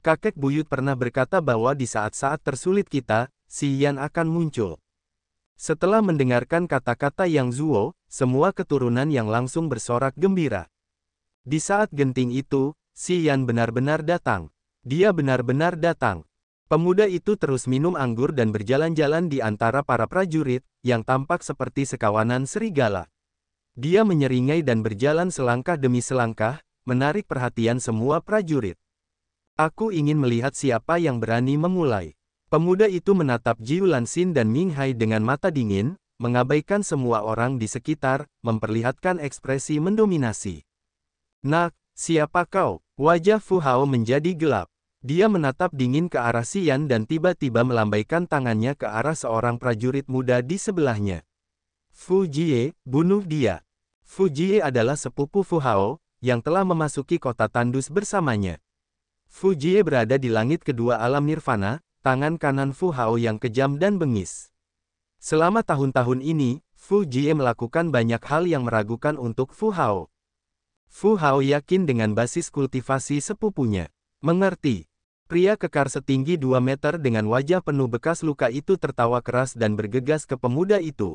Kakek buyut pernah berkata bahwa di saat-saat tersulit kita, Si Yan akan muncul. Setelah mendengarkan kata-kata Yang Zuo, semua keturunan yang langsung bersorak gembira. Di saat genting itu, Si Yan benar-benar datang. Dia benar-benar datang. Pemuda itu terus minum anggur dan berjalan-jalan di antara para prajurit, yang tampak seperti sekawanan serigala. Dia menyeringai dan berjalan selangkah demi selangkah, menarik perhatian semua prajurit. Aku ingin melihat siapa yang berani memulai. Pemuda itu menatap Jiu Lansin dan Ming Hai dengan mata dingin, mengabaikan semua orang di sekitar, memperlihatkan ekspresi mendominasi. Nak, siapa kau? Wajah Fu Hao menjadi gelap. Dia menatap dingin ke arah Sian dan tiba-tiba melambaikan tangannya ke arah seorang prajurit muda di sebelahnya. Fu Jie, bunuh dia. Fu Jie adalah sepupu Fu Hao, yang telah memasuki kota tandus bersamanya. Fu Jie berada di langit kedua alam nirvana, tangan kanan Fu Hao yang kejam dan bengis. Selama tahun-tahun ini, Fu Jie melakukan banyak hal yang meragukan untuk Fu Hao. Fu Hao yakin dengan basis kultivasi sepupunya. Mengerti. Pria kekar setinggi 2 meter dengan wajah penuh bekas luka itu tertawa keras dan bergegas ke pemuda itu.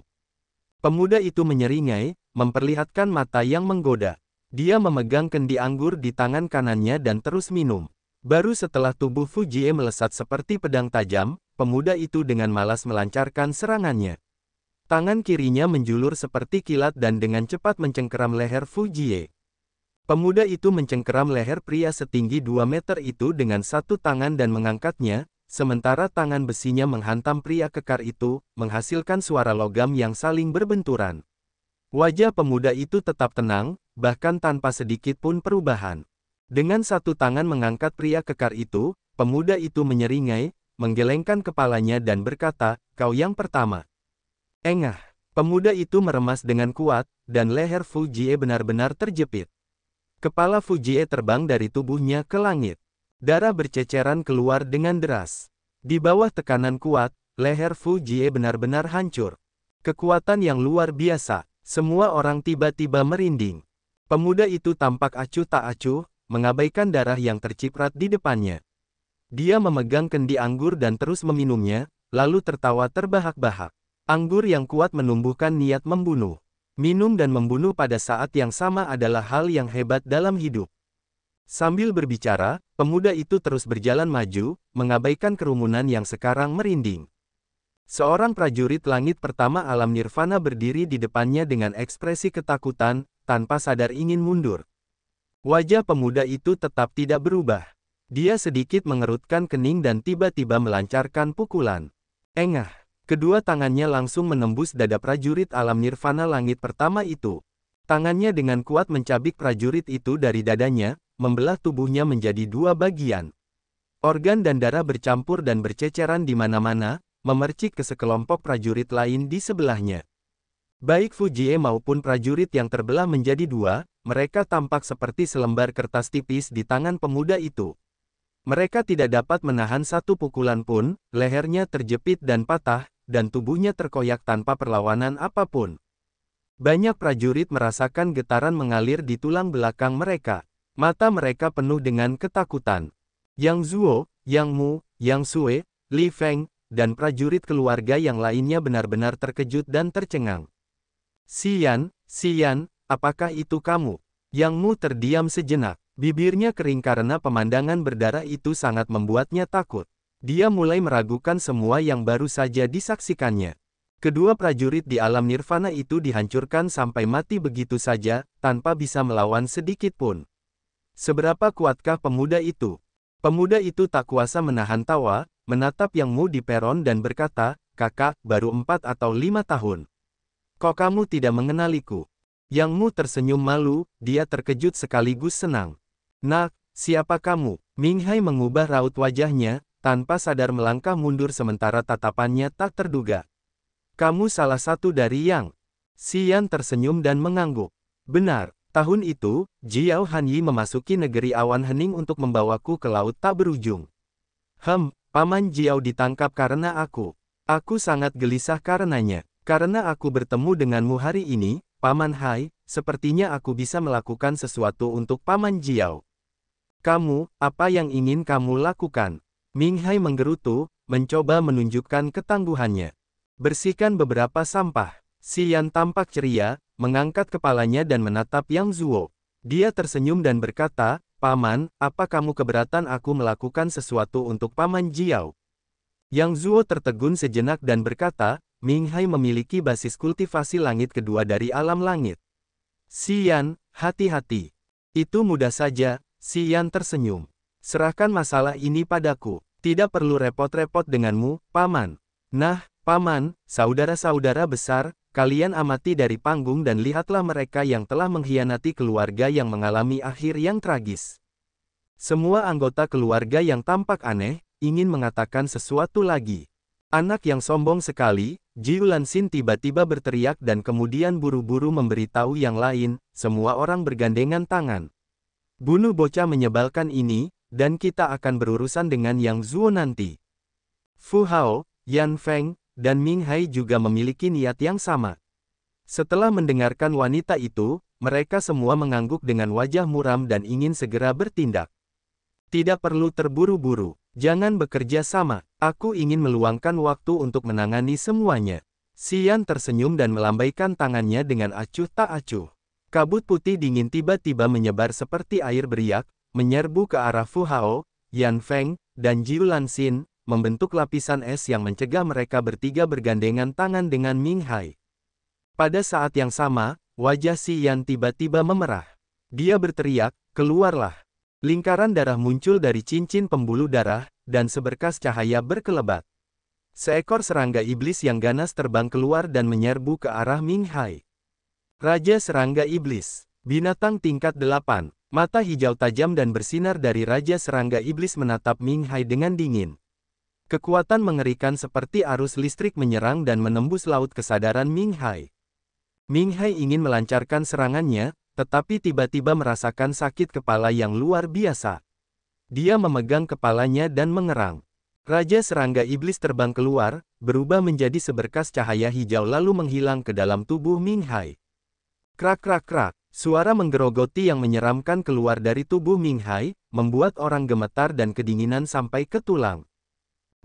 Pemuda itu menyeringai, memperlihatkan mata yang menggoda. Dia memegang kendi anggur di tangan kanannya dan terus minum. Baru setelah tubuh Fujie melesat seperti pedang tajam, pemuda itu dengan malas melancarkan serangannya. Tangan kirinya menjulur seperti kilat dan dengan cepat mencengkeram leher Fujie. Pemuda itu mencengkeram leher pria setinggi 2 meter itu dengan satu tangan dan mengangkatnya, sementara tangan besinya menghantam pria kekar itu, menghasilkan suara logam yang saling berbenturan. Wajah pemuda itu tetap tenang, bahkan tanpa sedikit pun perubahan. Dengan satu tangan mengangkat pria kekar itu, pemuda itu menyeringai, menggelengkan kepalanya dan berkata, kau yang pertama. Engah, pemuda itu meremas dengan kuat, dan leher Fujie benar-benar terjepit. Kepala Fujie terbang dari tubuhnya ke langit. Darah berceceran keluar dengan deras. Di bawah tekanan kuat, leher Fujie benar-benar hancur. Kekuatan yang luar biasa, semua orang tiba-tiba merinding. Pemuda itu tampak acuh tak acuh, mengabaikan darah yang terciprat di depannya. Dia memegang kendi anggur dan terus meminumnya, lalu tertawa terbahak-bahak. Anggur yang kuat menumbuhkan niat membunuh. Minum dan membunuh pada saat yang sama adalah hal yang hebat dalam hidup. Sambil berbicara, pemuda itu terus berjalan maju, mengabaikan kerumunan yang sekarang merinding. Seorang prajurit langit pertama alam nirvana berdiri di depannya dengan ekspresi ketakutan, tanpa sadar ingin mundur. Wajah pemuda itu tetap tidak berubah. Dia sedikit mengerutkan kening dan tiba-tiba melancarkan pukulan. Engah. Kedua tangannya langsung menembus dada prajurit alam nirvana langit pertama itu. Tangannya dengan kuat mencabik prajurit itu dari dadanya, membelah tubuhnya menjadi dua bagian. Organ dan darah bercampur dan berceceran di mana-mana, memercik ke sekelompok prajurit lain di sebelahnya. Baik Fujie maupun prajurit yang terbelah menjadi dua, mereka tampak seperti selembar kertas tipis di tangan pemuda itu. Mereka tidak dapat menahan satu pukulan pun, lehernya terjepit dan patah, dan tubuhnya terkoyak tanpa perlawanan apapun. Banyak prajurit merasakan getaran mengalir di tulang belakang mereka. Mata mereka penuh dengan ketakutan. Yang Zuo, Yang Mu, Yang Sue, Li Feng, dan prajurit keluarga yang lainnya benar-benar terkejut dan tercengang. Xian, Xian, Apakah itu kamu? Yang Mu terdiam sejenak. Bibirnya kering karena pemandangan berdarah itu sangat membuatnya takut. Dia mulai meragukan semua yang baru saja disaksikannya. Kedua prajurit di alam nirvana itu dihancurkan sampai mati begitu saja, tanpa bisa melawan sedikit pun. Seberapa kuatkah pemuda itu? Pemuda itu tak kuasa menahan tawa, menatap Yang Mu di peron dan berkata, kakak, baru empat atau lima tahun. Kok kamu tidak mengenaliku? Yang Mu tersenyum malu, dia terkejut sekaligus senang. Nak, siapa kamu? Ming Hai mengubah raut wajahnya, tanpa sadar melangkah mundur sementara tatapannya tak terduga. Kamu salah satu dari Yang. Xian tersenyum dan mengangguk. Benar, tahun itu, Jiao Hanyi memasuki negeri awan hening untuk membawaku ke laut tak berujung. Hem, Paman Jiao ditangkap karena aku. Aku sangat gelisah karenanya. Karena aku bertemu denganmu hari ini, Paman Hai, sepertinya aku bisa melakukan sesuatu untuk Paman Jiao. Kamu, apa yang ingin kamu lakukan? Ming Hai menggerutu, mencoba menunjukkan ketangguhannya. Bersihkan beberapa sampah. Si Yan tampak ceria, mengangkat kepalanya dan menatap Yang Zuo. Dia tersenyum dan berkata, Paman, apa kamu keberatan aku melakukan sesuatu untuk Paman Jiao? Yang Zuo tertegun sejenak dan berkata, Minghai memiliki basis kultivasi langit kedua dari alam langit. Xian, hati-hati. Itu mudah saja, Xian tersenyum. Serahkan masalah ini padaku. Tidak perlu repot-repot denganmu, Paman. Nah, Paman, saudara-saudara besar, kalian amati dari panggung dan lihatlah mereka yang telah mengkhianati keluarga yang mengalami akhir yang tragis. Semua anggota keluarga yang tampak aneh, ingin mengatakan sesuatu lagi. Anak yang sombong sekali, Jiulan Xin tiba-tiba berteriak dan kemudian buru-buru memberitahu yang lain, semua orang bergandengan tangan. Bunuh bocah menyebalkan ini, dan kita akan berurusan dengan Yang Zuo nanti. Fu Hao, Yan Feng, dan Ming Hai juga memiliki niat yang sama. Setelah mendengarkan wanita itu, mereka semua mengangguk dengan wajah muram dan ingin segera bertindak. Tidak perlu terburu-buru. Jangan bekerja sama, aku ingin meluangkan waktu untuk menangani semuanya. Sian tersenyum dan melambaikan tangannya dengan acuh tak acuh. Kabut putih dingin tiba-tiba menyebar seperti air beriak, menyerbu ke arah Fu Hao, Yan Feng, dan Jiu Xin, membentuk lapisan es yang mencegah mereka bertiga bergandengan tangan dengan Ming Hai. Pada saat yang sama, wajah Si tiba-tiba memerah. Dia berteriak, keluarlah. Lingkaran darah muncul dari cincin pembuluh darah, dan seberkas cahaya berkelebat. Seekor serangga iblis yang ganas terbang keluar dan menyerbu ke arah Ming Hai. Raja Serangga Iblis Binatang tingkat delapan, Mata hijau tajam dan bersinar dari Raja Serangga Iblis menatap Ming Hai dengan dingin. Kekuatan mengerikan seperti arus listrik menyerang dan menembus laut kesadaran Ming Hai. Ming Hai ingin melancarkan serangannya, tetapi tiba-tiba merasakan sakit kepala yang luar biasa. Dia memegang kepalanya dan mengerang. Raja serangga iblis terbang keluar, berubah menjadi seberkas cahaya hijau lalu menghilang ke dalam tubuh Ming Hai. Krak krak krak, suara menggerogoti yang menyeramkan keluar dari tubuh Ming Hai, membuat orang gemetar dan kedinginan sampai ke tulang.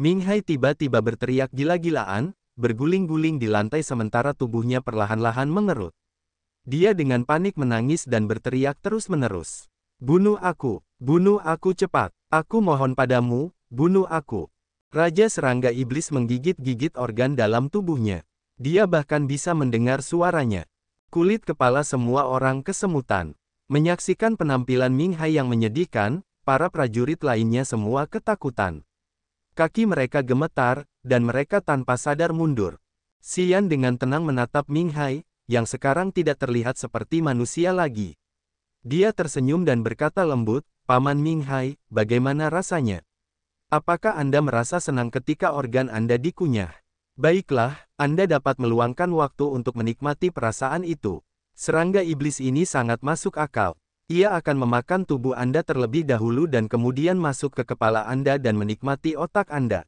Ming Hai tiba-tiba berteriak gila-gilaan, berguling-guling di lantai sementara tubuhnya perlahan-lahan mengerut. Dia dengan panik menangis dan berteriak terus-menerus. Bunuh aku, bunuh aku cepat, aku mohon padamu, bunuh aku. Raja serangga iblis menggigit-gigit organ dalam tubuhnya. Dia bahkan bisa mendengar suaranya. Kulit kepala semua orang kesemutan. Menyaksikan penampilan Ming Hai yang menyedihkan, para prajurit lainnya semua ketakutan. Kaki mereka gemetar, dan mereka tanpa sadar mundur. Sian dengan tenang menatap Ming Hai, yang sekarang tidak terlihat seperti manusia lagi. Dia tersenyum dan berkata lembut, Paman Minghai, bagaimana rasanya? Apakah Anda merasa senang ketika organ Anda dikunyah? Baiklah, Anda dapat meluangkan waktu untuk menikmati perasaan itu. Serangga iblis ini sangat masuk akal. Ia akan memakan tubuh Anda terlebih dahulu dan kemudian masuk ke kepala Anda dan menikmati otak Anda.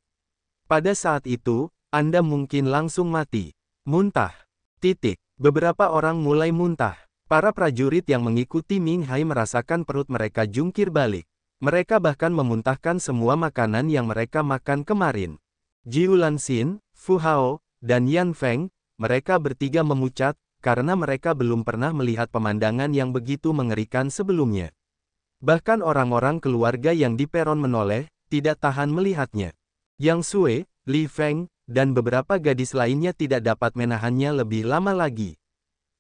Pada saat itu, Anda mungkin langsung mati. Muntah. Titik. Beberapa orang mulai muntah. Para prajurit yang mengikuti Ming Hai merasakan perut mereka jungkir balik. Mereka bahkan memuntahkan semua makanan yang mereka makan kemarin. Jiu Lanxin, Fu Hao, dan Yan Feng, mereka bertiga memucat, karena mereka belum pernah melihat pemandangan yang begitu mengerikan sebelumnya. Bahkan orang-orang keluarga yang di peron menoleh, tidak tahan melihatnya. Yang Sue, Li Feng, dan beberapa gadis lainnya tidak dapat menahannya lebih lama lagi.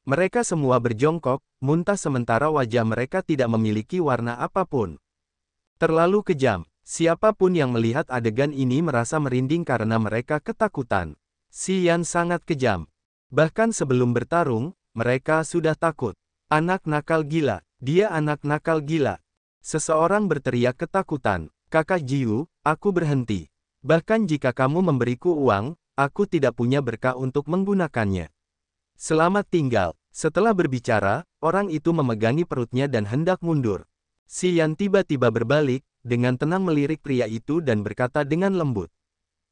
Mereka semua berjongkok, muntah sementara wajah mereka tidak memiliki warna apapun. Terlalu kejam, siapapun yang melihat adegan ini merasa merinding karena mereka ketakutan. Si Sian sangat kejam. Bahkan sebelum bertarung, mereka sudah takut. Anak nakal gila, dia anak nakal gila. Seseorang berteriak ketakutan, kakak Jiu, aku berhenti. Bahkan jika kamu memberiku uang, aku tidak punya berkah untuk menggunakannya. Selamat tinggal. Setelah berbicara, orang itu memegangi perutnya dan hendak mundur. Si Yan tiba-tiba berbalik, dengan tenang melirik pria itu dan berkata dengan lembut.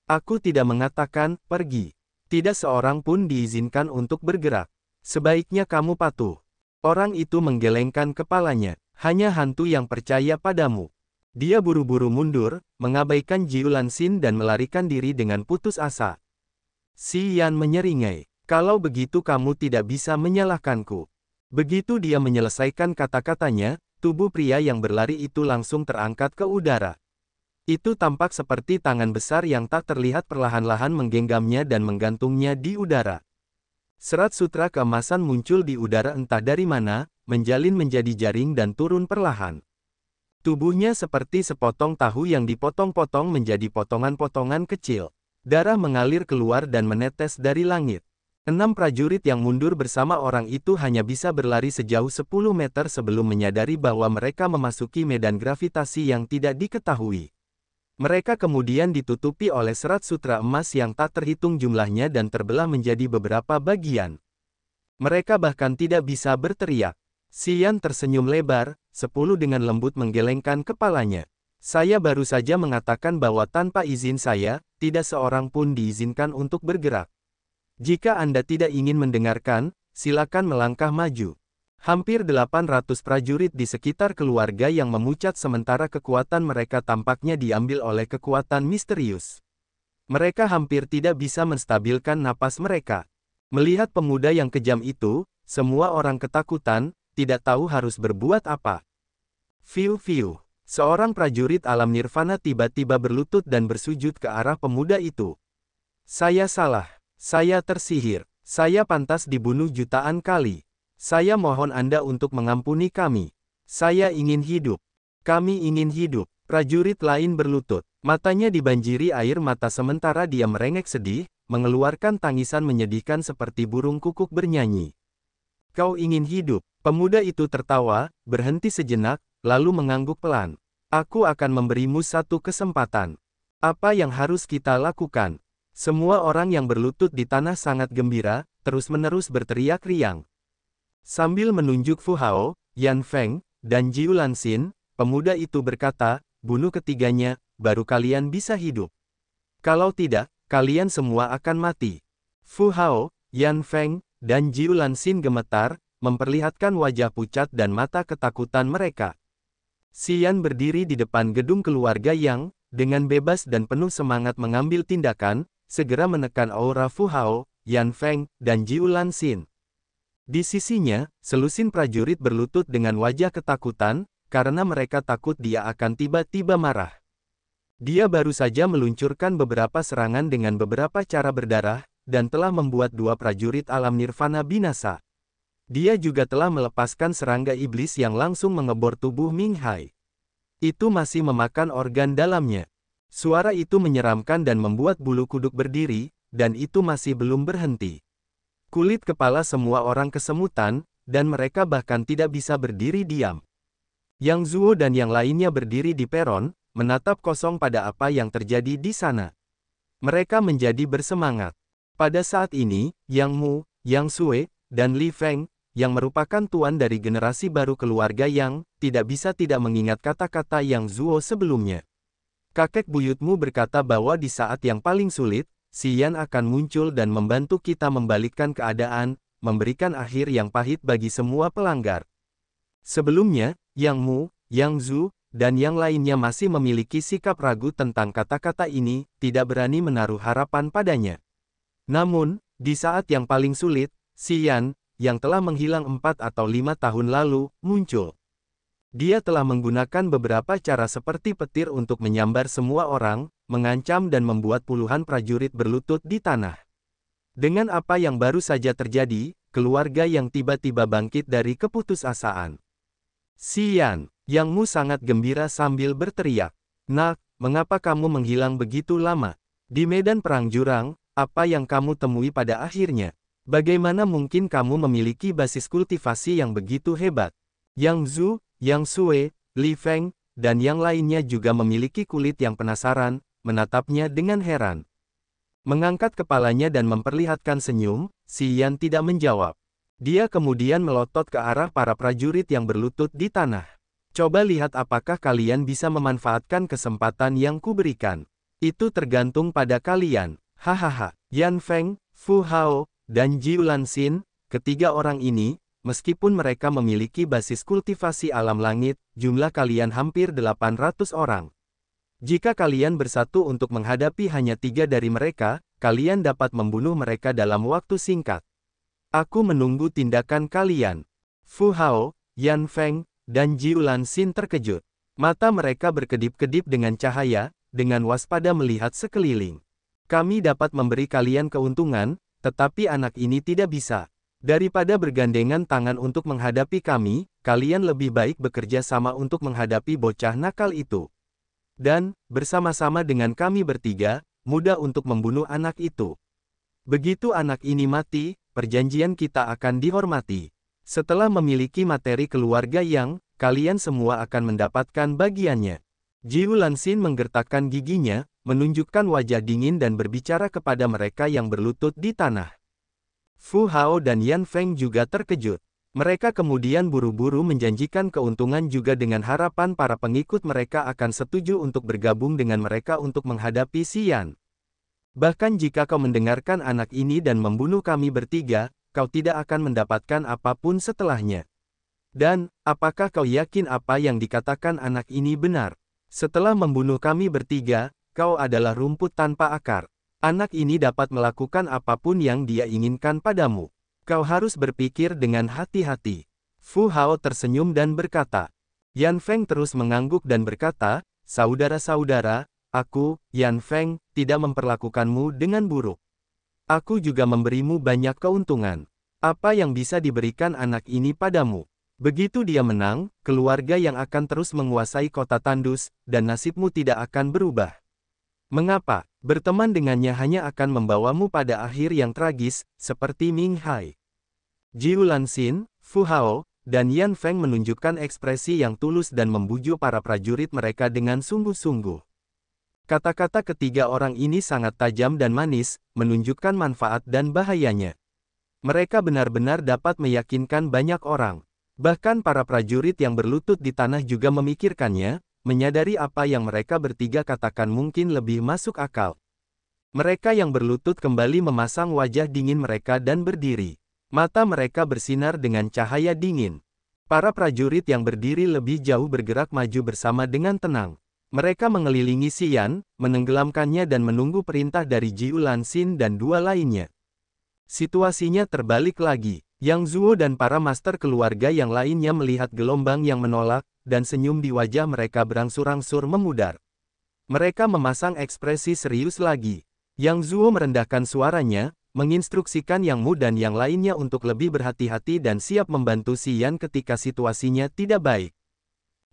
Aku tidak mengatakan, pergi. Tidak seorang pun diizinkan untuk bergerak. Sebaiknya kamu patuh. Orang itu menggelengkan kepalanya. Hanya hantu yang percaya padamu. Dia buru-buru mundur, mengabaikan Jiulansin dan melarikan diri dengan putus asa. Si Yan menyeringai. Kalau begitu kamu tidak bisa menyalahkanku. Begitu dia menyelesaikan kata-katanya, tubuh pria yang berlari itu langsung terangkat ke udara. Itu tampak seperti tangan besar yang tak terlihat perlahan-lahan menggenggamnya dan menggantungnya di udara. Serat sutra keemasan muncul di udara entah dari mana, menjalin menjadi jaring dan turun perlahan. Tubuhnya seperti sepotong tahu yang dipotong-potong menjadi potongan-potongan kecil. Darah mengalir keluar dan menetes dari langit. Enam prajurit yang mundur bersama orang itu hanya bisa berlari sejauh 10 meter sebelum menyadari bahwa mereka memasuki medan gravitasi yang tidak diketahui. Mereka kemudian ditutupi oleh serat sutra emas yang tak terhitung jumlahnya dan terbelah menjadi beberapa bagian. Mereka bahkan tidak bisa berteriak. Sian tersenyum lebar, sepuluh dengan lembut menggelengkan kepalanya. Saya baru saja mengatakan bahwa tanpa izin saya, tidak seorang pun diizinkan untuk bergerak. Jika Anda tidak ingin mendengarkan, silakan melangkah maju. Hampir 800 prajurit di sekitar keluarga yang memucat sementara kekuatan mereka tampaknya diambil oleh kekuatan misterius. Mereka hampir tidak bisa menstabilkan napas mereka. Melihat pemuda yang kejam itu, semua orang ketakutan, tidak tahu harus berbuat apa. Fiu fiu, seorang prajurit alam nirvana tiba-tiba berlutut dan bersujud ke arah pemuda itu. Saya salah, saya tersihir, saya pantas dibunuh jutaan kali. Saya mohon Anda untuk mengampuni kami. Saya ingin hidup. Kami ingin hidup. Prajurit lain berlutut. Matanya dibanjiri air mata sementara dia merengek sedih, mengeluarkan tangisan menyedihkan seperti burung kukuk bernyanyi. Kau ingin hidup. Pemuda itu tertawa, berhenti sejenak, lalu mengangguk pelan. Aku akan memberimu satu kesempatan. Apa yang harus kita lakukan? Semua orang yang berlutut di tanah sangat gembira, terus-menerus berteriak riang. Sambil menunjuk Fu Hao, Yan Feng, dan Jiu Lansin, pemuda itu berkata, bunuh ketiganya, baru kalian bisa hidup. Kalau tidak, kalian semua akan mati. Fu Hao, Yan Feng, dan Jiu Lansin gemetar, memperlihatkan wajah pucat dan mata ketakutan mereka. Sian berdiri di depan gedung keluarga yang, dengan bebas dan penuh semangat mengambil tindakan, segera menekan aura Fu Hao, Yan Feng, dan Jiu Lansin. Di sisinya, selusin prajurit berlutut dengan wajah ketakutan, karena mereka takut dia akan tiba-tiba marah. Dia baru saja meluncurkan beberapa serangan dengan beberapa cara berdarah, dan telah membuat dua prajurit alam nirvana binasa. Dia juga telah melepaskan serangga iblis yang langsung mengebor tubuh Ming Hai. Itu masih memakan organ dalamnya. Suara itu menyeramkan dan membuat bulu kuduk berdiri, dan itu masih belum berhenti. Kulit kepala semua orang kesemutan, dan mereka bahkan tidak bisa berdiri diam. Yang Zuo dan yang lainnya berdiri di peron, menatap kosong pada apa yang terjadi di sana. Mereka menjadi bersemangat. Pada saat ini, Yang Mu, Yang Sue, dan Li Feng, yang merupakan tuan dari generasi baru keluarga Yang, tidak bisa tidak mengingat kata-kata Yang Zuo sebelumnya. Kakek buyutmu berkata bahwa di saat yang paling sulit, Si Yan akan muncul dan membantu kita membalikkan keadaan, memberikan akhir yang pahit bagi semua pelanggar. Sebelumnya, Yang Mu, Yang Zu, dan yang lainnya masih memiliki sikap ragu tentang kata-kata ini, tidak berani menaruh harapan padanya. Namun, di saat yang paling sulit, Xian, yang telah menghilang empat atau lima tahun lalu, muncul. Dia telah menggunakan beberapa cara seperti petir untuk menyambar semua orang, mengancam dan membuat puluhan prajurit berlutut di tanah. Dengan apa yang baru saja terjadi, keluarga yang tiba-tiba bangkit dari keputusasaan. Sian, Yang Mu sangat gembira sambil berteriak. Nak, mengapa kamu menghilang begitu lama? Di medan perang jurang, apa yang kamu temui pada akhirnya? Bagaimana mungkin kamu memiliki basis kultivasi yang begitu hebat? Yang Zhu, Yang Sue, Li Feng, dan yang lainnya juga memiliki kulit yang penasaran, menatapnya dengan heran. Mengangkat kepalanya dan memperlihatkan senyum, Si Yan tidak menjawab. Dia kemudian melotot ke arah para prajurit yang berlutut di tanah. Coba lihat apakah kalian bisa memanfaatkan kesempatan yang kuberikan. Itu tergantung pada kalian. Hahaha, Yan Feng, Fu Hao, dan Ji Lanxin, ketiga orang ini, meskipun mereka memiliki basis kultivasi alam langit, jumlah kalian hampir 800 orang. Jika kalian bersatu untuk menghadapi hanya tiga dari mereka, kalian dapat membunuh mereka dalam waktu singkat. Aku menunggu tindakan kalian. Fu Hao, Yan Feng, dan Ji Lanxin terkejut. Mata mereka berkedip-kedip dengan cahaya, dengan waspada melihat sekeliling. Kami dapat memberi kalian keuntungan, tetapi anak ini tidak bisa. Daripada bergandengan tangan untuk menghadapi kami, kalian lebih baik bekerja sama untuk menghadapi bocah nakal itu. Dan, bersama-sama dengan kami bertiga, mudah untuk membunuh anak itu. Begitu anak ini mati, perjanjian kita akan dihormati. Setelah memiliki materi keluarga yang, kalian semua akan mendapatkan bagiannya. Jiu Lansin menggertakkan giginya, menunjukkan wajah dingin dan berbicara kepada mereka yang berlutut di tanah. Fu Hao dan Yan Feng juga terkejut. Mereka kemudian buru-buru menjanjikan keuntungan juga dengan harapan para pengikut mereka akan setuju untuk bergabung dengan mereka untuk menghadapi Yan. Bahkan jika kau mendengarkan anak ini dan membunuh kami bertiga, kau tidak akan mendapatkan apapun setelahnya. Dan, apakah kau yakin apa yang dikatakan anak ini benar? Setelah membunuh kami bertiga, kau adalah rumput tanpa akar. Anak ini dapat melakukan apapun yang dia inginkan padamu. Kau harus berpikir dengan hati-hati. Fu Hao tersenyum dan berkata. Yan Feng terus mengangguk dan berkata, Saudara-saudara, aku, Yan Feng, tidak memperlakukanmu dengan buruk. Aku juga memberimu banyak keuntungan. Apa yang bisa diberikan anak ini padamu? Begitu dia menang, keluarga yang akan terus menguasai kota tandus, dan nasibmu tidak akan berubah. Mengapa? Berteman dengannya hanya akan membawamu pada akhir yang tragis, seperti Ming Hai. Jiu Lanxin, Fu Hao, dan Yan Feng menunjukkan ekspresi yang tulus dan membujuk para prajurit mereka dengan sungguh-sungguh. Kata-kata ketiga orang ini sangat tajam dan manis, menunjukkan manfaat dan bahayanya. Mereka benar-benar dapat meyakinkan banyak orang. Bahkan para prajurit yang berlutut di tanah juga memikirkannya, menyadari apa yang mereka bertiga katakan mungkin lebih masuk akal. Mereka yang berlutut kembali memasang wajah dingin mereka dan berdiri. Mata mereka bersinar dengan cahaya dingin. Para prajurit yang berdiri lebih jauh bergerak maju bersama dengan tenang. Mereka mengelilingi Xian, menenggelamkannya dan menunggu perintah dari Jiu dan dua lainnya. Situasinya terbalik lagi. Yang Zuo dan para master keluarga yang lainnya melihat gelombang yang menolak, dan senyum di wajah mereka berangsur-angsur memudar. Mereka memasang ekspresi serius lagi. Yang Zuo merendahkan suaranya, menginstruksikan Yang Mu dan yang lainnya untuk lebih berhati-hati dan siap membantu Xian ketika situasinya tidak baik.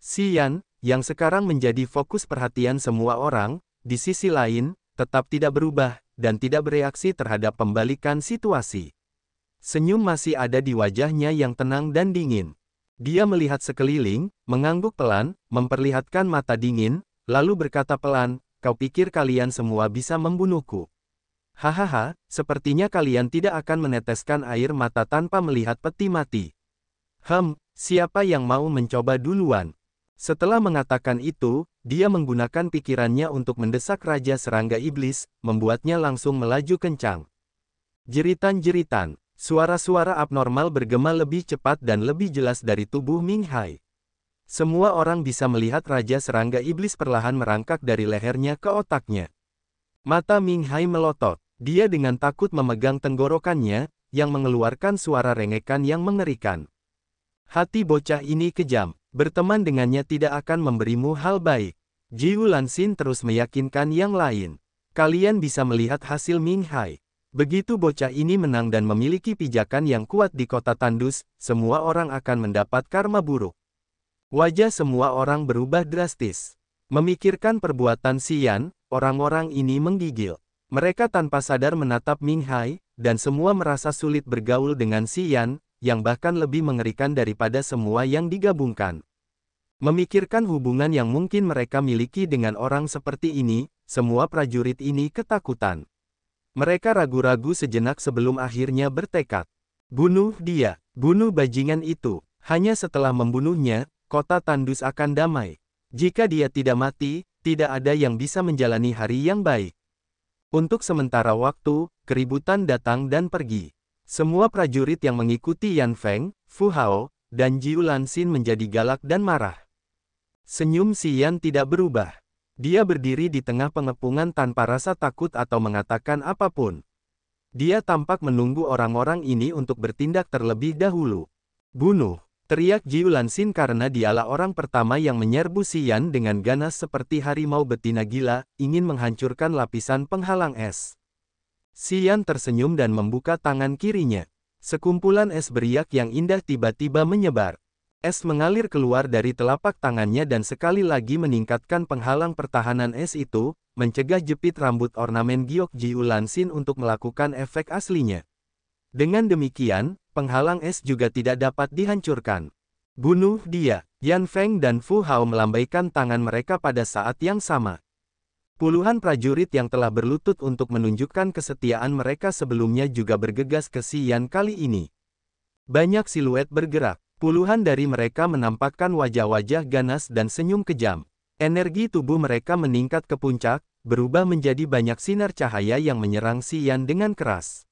Xian, yang sekarang menjadi fokus perhatian semua orang, di sisi lain, tetap tidak berubah, dan tidak bereaksi terhadap pembalikan situasi. Senyum masih ada di wajahnya yang tenang dan dingin. Dia melihat sekeliling, mengangguk pelan, memperlihatkan mata dingin, lalu berkata pelan, kau pikir kalian semua bisa membunuhku. Hahaha, sepertinya kalian tidak akan meneteskan air mata tanpa melihat peti mati. Hem, siapa yang mau mencoba duluan? Setelah mengatakan itu, dia menggunakan pikirannya untuk mendesak Raja Serangga Iblis, membuatnya langsung melaju kencang. Jeritan-jeritan, Suara-suara abnormal bergema lebih cepat dan lebih jelas dari tubuh Ming Hai. Semua orang bisa melihat Raja Serangga Iblis perlahan merangkak dari lehernya ke otaknya. Mata Ming Hai melotot. Dia dengan takut memegang tenggorokannya, yang mengeluarkan suara rengekan yang mengerikan. Hati bocah ini kejam, berteman dengannya tidak akan memberimu hal baik. Jiu Lansin terus meyakinkan yang lain. Kalian bisa melihat hasil Ming Hai. Begitu bocah ini menang dan memiliki pijakan yang kuat di kota tandus, semua orang akan mendapat karma buruk. Wajah semua orang berubah drastis. Memikirkan perbuatan Sian, orang-orang ini menggigil. Mereka tanpa sadar menatap Ming Hai, dan semua merasa sulit bergaul dengan Sian, yang bahkan lebih mengerikan daripada semua yang digabungkan. Memikirkan hubungan yang mungkin mereka miliki dengan orang seperti ini, semua prajurit ini ketakutan. Mereka ragu-ragu sejenak sebelum akhirnya bertekad. Bunuh dia, bunuh bajingan itu. Hanya setelah membunuhnya, kota tandus akan damai. Jika dia tidak mati, tidak ada yang bisa menjalani hari yang baik. Untuk sementara waktu, keributan datang dan pergi. Semua prajurit yang mengikuti Yan Feng, Fu Hao, dan Jiu Xin menjadi galak dan marah. Senyum si Yan tidak berubah. Dia berdiri di tengah pengepungan tanpa rasa takut atau mengatakan apapun. Dia tampak menunggu orang-orang ini untuk bertindak terlebih dahulu. Bunuh, teriak Jiu Lansin karena dialah orang pertama yang menyerbu Sian dengan ganas seperti harimau betina gila, ingin menghancurkan lapisan penghalang es. Sian tersenyum dan membuka tangan kirinya. Sekumpulan es beriak yang indah tiba-tiba menyebar. Es mengalir keluar dari telapak tangannya dan sekali lagi meningkatkan penghalang pertahanan es itu, mencegah jepit rambut ornamen Giok Jiu Lansin untuk melakukan efek aslinya. Dengan demikian, penghalang es juga tidak dapat dihancurkan. Bunuh dia, Yan Feng dan Fu Hao melambaikan tangan mereka pada saat yang sama. Puluhan prajurit yang telah berlutut untuk menunjukkan kesetiaan mereka sebelumnya juga bergegas ke Yan kali ini. Banyak siluet bergerak, Puluhan dari mereka menampakkan wajah-wajah ganas dan senyum kejam. Energi tubuh mereka meningkat ke puncak, berubah menjadi banyak sinar cahaya yang menyerang Xian dengan keras.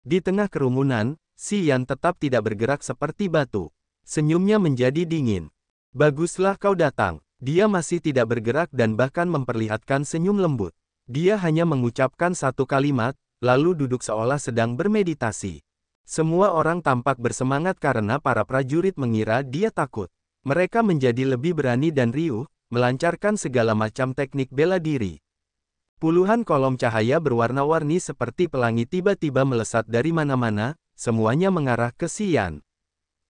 Di tengah kerumunan, Xian tetap tidak bergerak seperti batu. Senyumnya menjadi dingin. Baguslah kau datang. Dia masih tidak bergerak dan bahkan memperlihatkan senyum lembut. Dia hanya mengucapkan satu kalimat, lalu duduk seolah sedang bermeditasi. Semua orang tampak bersemangat karena para prajurit mengira dia takut. Mereka menjadi lebih berani dan riuh, melancarkan segala macam teknik bela diri. Puluhan kolom cahaya berwarna-warni seperti pelangi tiba-tiba melesat dari mana-mana, semuanya mengarah ke Sian.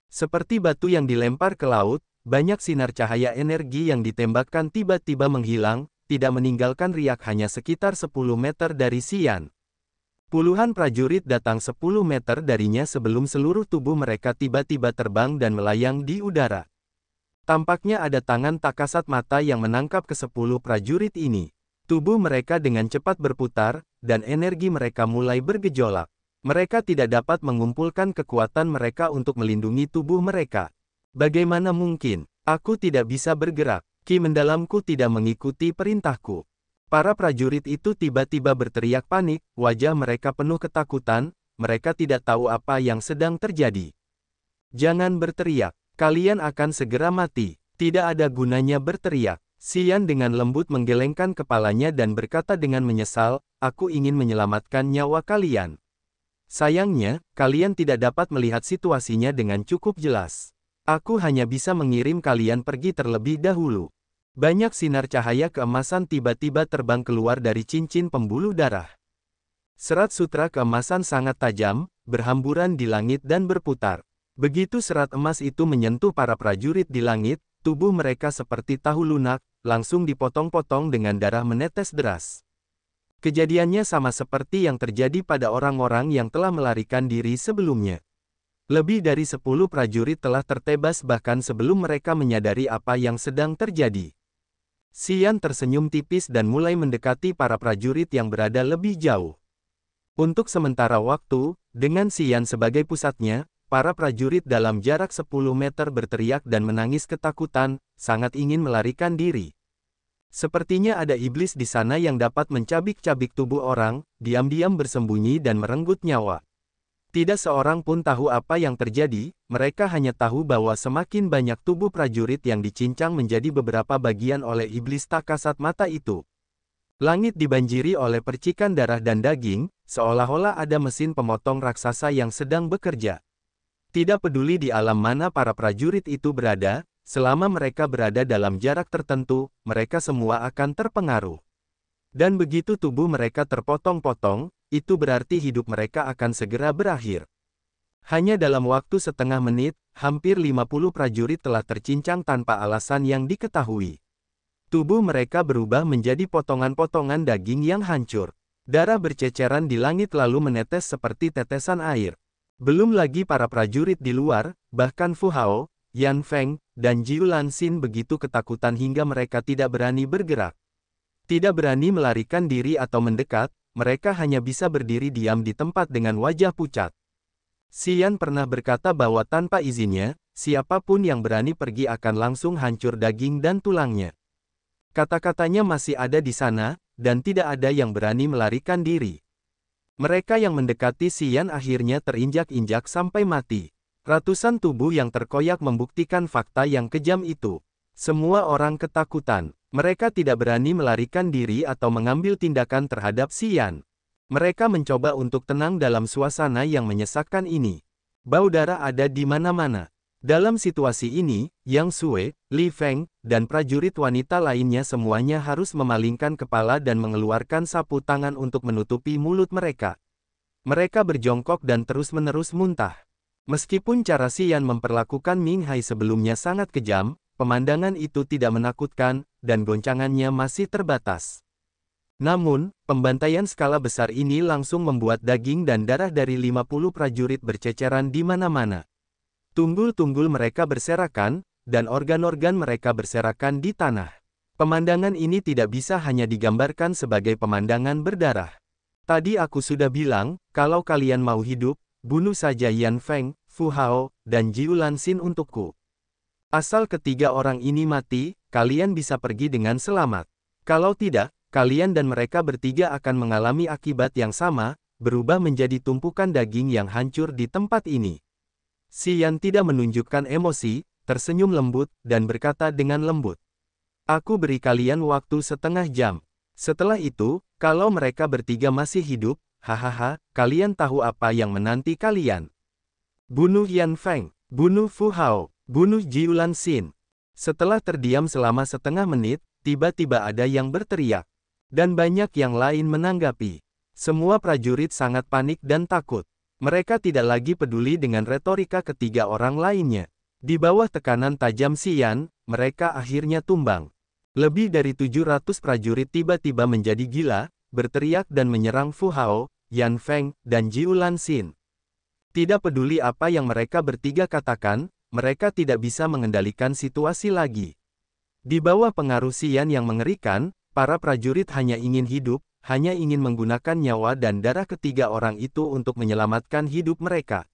Seperti batu yang dilempar ke laut, banyak sinar cahaya energi yang ditembakkan tiba-tiba menghilang, tidak meninggalkan riak hanya sekitar 10 meter dari Sian. Puluhan prajurit datang 10 meter darinya sebelum seluruh tubuh mereka tiba-tiba terbang dan melayang di udara. Tampaknya ada tangan tak kasat mata yang menangkap ke sepuluh prajurit ini. Tubuh mereka dengan cepat berputar, dan energi mereka mulai bergejolak. Mereka tidak dapat mengumpulkan kekuatan mereka untuk melindungi tubuh mereka. Bagaimana mungkin? Aku tidak bisa bergerak. Ki mendalamku tidak mengikuti perintahku. Para prajurit itu tiba-tiba berteriak panik, wajah mereka penuh ketakutan, mereka tidak tahu apa yang sedang terjadi. Jangan berteriak, kalian akan segera mati. Tidak ada gunanya berteriak. Sian dengan lembut menggelengkan kepalanya dan berkata dengan menyesal, aku ingin menyelamatkan nyawa kalian. Sayangnya, kalian tidak dapat melihat situasinya dengan cukup jelas. Aku hanya bisa mengirim kalian pergi terlebih dahulu. Banyak sinar cahaya keemasan tiba-tiba terbang keluar dari cincin pembuluh darah. Serat sutra keemasan sangat tajam, berhamburan di langit dan berputar. Begitu serat emas itu menyentuh para prajurit di langit, tubuh mereka seperti tahu lunak, langsung dipotong-potong dengan darah menetes deras. Kejadiannya sama seperti yang terjadi pada orang-orang yang telah melarikan diri sebelumnya. Lebih dari sepuluh prajurit telah tertebas bahkan sebelum mereka menyadari apa yang sedang terjadi. Sian tersenyum tipis dan mulai mendekati para prajurit yang berada lebih jauh. Untuk sementara waktu, dengan Sian sebagai pusatnya, para prajurit dalam jarak 10 meter berteriak dan menangis ketakutan, sangat ingin melarikan diri. Sepertinya ada iblis di sana yang dapat mencabik-cabik tubuh orang, diam-diam bersembunyi dan merenggut nyawa. Tidak seorang pun tahu apa yang terjadi, mereka hanya tahu bahwa semakin banyak tubuh prajurit yang dicincang menjadi beberapa bagian oleh iblis tak kasat mata itu. Langit dibanjiri oleh percikan darah dan daging, seolah-olah ada mesin pemotong raksasa yang sedang bekerja. Tidak peduli di alam mana para prajurit itu berada, selama mereka berada dalam jarak tertentu, mereka semua akan terpengaruh. Dan begitu tubuh mereka terpotong-potong, itu berarti hidup mereka akan segera berakhir. Hanya dalam waktu setengah menit, hampir 50 prajurit telah tercincang tanpa alasan yang diketahui. Tubuh mereka berubah menjadi potongan-potongan daging yang hancur. Darah berceceran di langit lalu menetes seperti tetesan air. Belum lagi para prajurit di luar, bahkan Fu Hao, Yan Feng, dan Jiu Xin begitu ketakutan hingga mereka tidak berani bergerak. Tidak berani melarikan diri atau mendekat, mereka hanya bisa berdiri diam di tempat dengan wajah pucat. Sian pernah berkata bahwa tanpa izinnya, siapapun yang berani pergi akan langsung hancur daging dan tulangnya. Kata-katanya masih ada di sana, dan tidak ada yang berani melarikan diri. Mereka yang mendekati Sian akhirnya terinjak-injak sampai mati. Ratusan tubuh yang terkoyak membuktikan fakta yang kejam itu. Semua orang ketakutan. Mereka tidak berani melarikan diri atau mengambil tindakan terhadap Xian. Mereka mencoba untuk tenang dalam suasana yang menyesakkan ini. Bau darah ada di mana-mana. Dalam situasi ini, Yang Sue, Li Feng, dan prajurit wanita lainnya semuanya harus memalingkan kepala dan mengeluarkan sapu tangan untuk menutupi mulut mereka. Mereka berjongkok dan terus-menerus muntah. Meskipun cara Xian memperlakukan Ming Hai sebelumnya sangat kejam, Pemandangan itu tidak menakutkan, dan goncangannya masih terbatas. Namun, pembantaian skala besar ini langsung membuat daging dan darah dari 50 prajurit berceceran di mana-mana. Tunggul-tunggul mereka berserakan, dan organ-organ mereka berserakan di tanah. Pemandangan ini tidak bisa hanya digambarkan sebagai pemandangan berdarah. Tadi aku sudah bilang, kalau kalian mau hidup, bunuh saja Yan Feng, Fu Hao, dan Jiulan Sin untukku. Asal ketiga orang ini mati, kalian bisa pergi dengan selamat. Kalau tidak, kalian dan mereka bertiga akan mengalami akibat yang sama, berubah menjadi tumpukan daging yang hancur di tempat ini. Sian tidak menunjukkan emosi, tersenyum lembut, dan berkata dengan lembut. Aku beri kalian waktu setengah jam. Setelah itu, kalau mereka bertiga masih hidup, hahaha, kalian tahu apa yang menanti kalian. Bunuh Yan Feng, bunuh Fu Hao. Bunuh Jiulan Sin. Setelah terdiam selama setengah menit, tiba-tiba ada yang berteriak. Dan banyak yang lain menanggapi. Semua prajurit sangat panik dan takut. Mereka tidak lagi peduli dengan retorika ketiga orang lainnya. Di bawah tekanan tajam Sian, mereka akhirnya tumbang. Lebih dari 700 prajurit tiba-tiba menjadi gila, berteriak dan menyerang Fu Hao, Yan Feng, dan Jiulan Sin. Tidak peduli apa yang mereka bertiga katakan, mereka tidak bisa mengendalikan situasi lagi. Di bawah pengaruh Sian yang mengerikan, para prajurit hanya ingin hidup, hanya ingin menggunakan nyawa dan darah ketiga orang itu untuk menyelamatkan hidup mereka.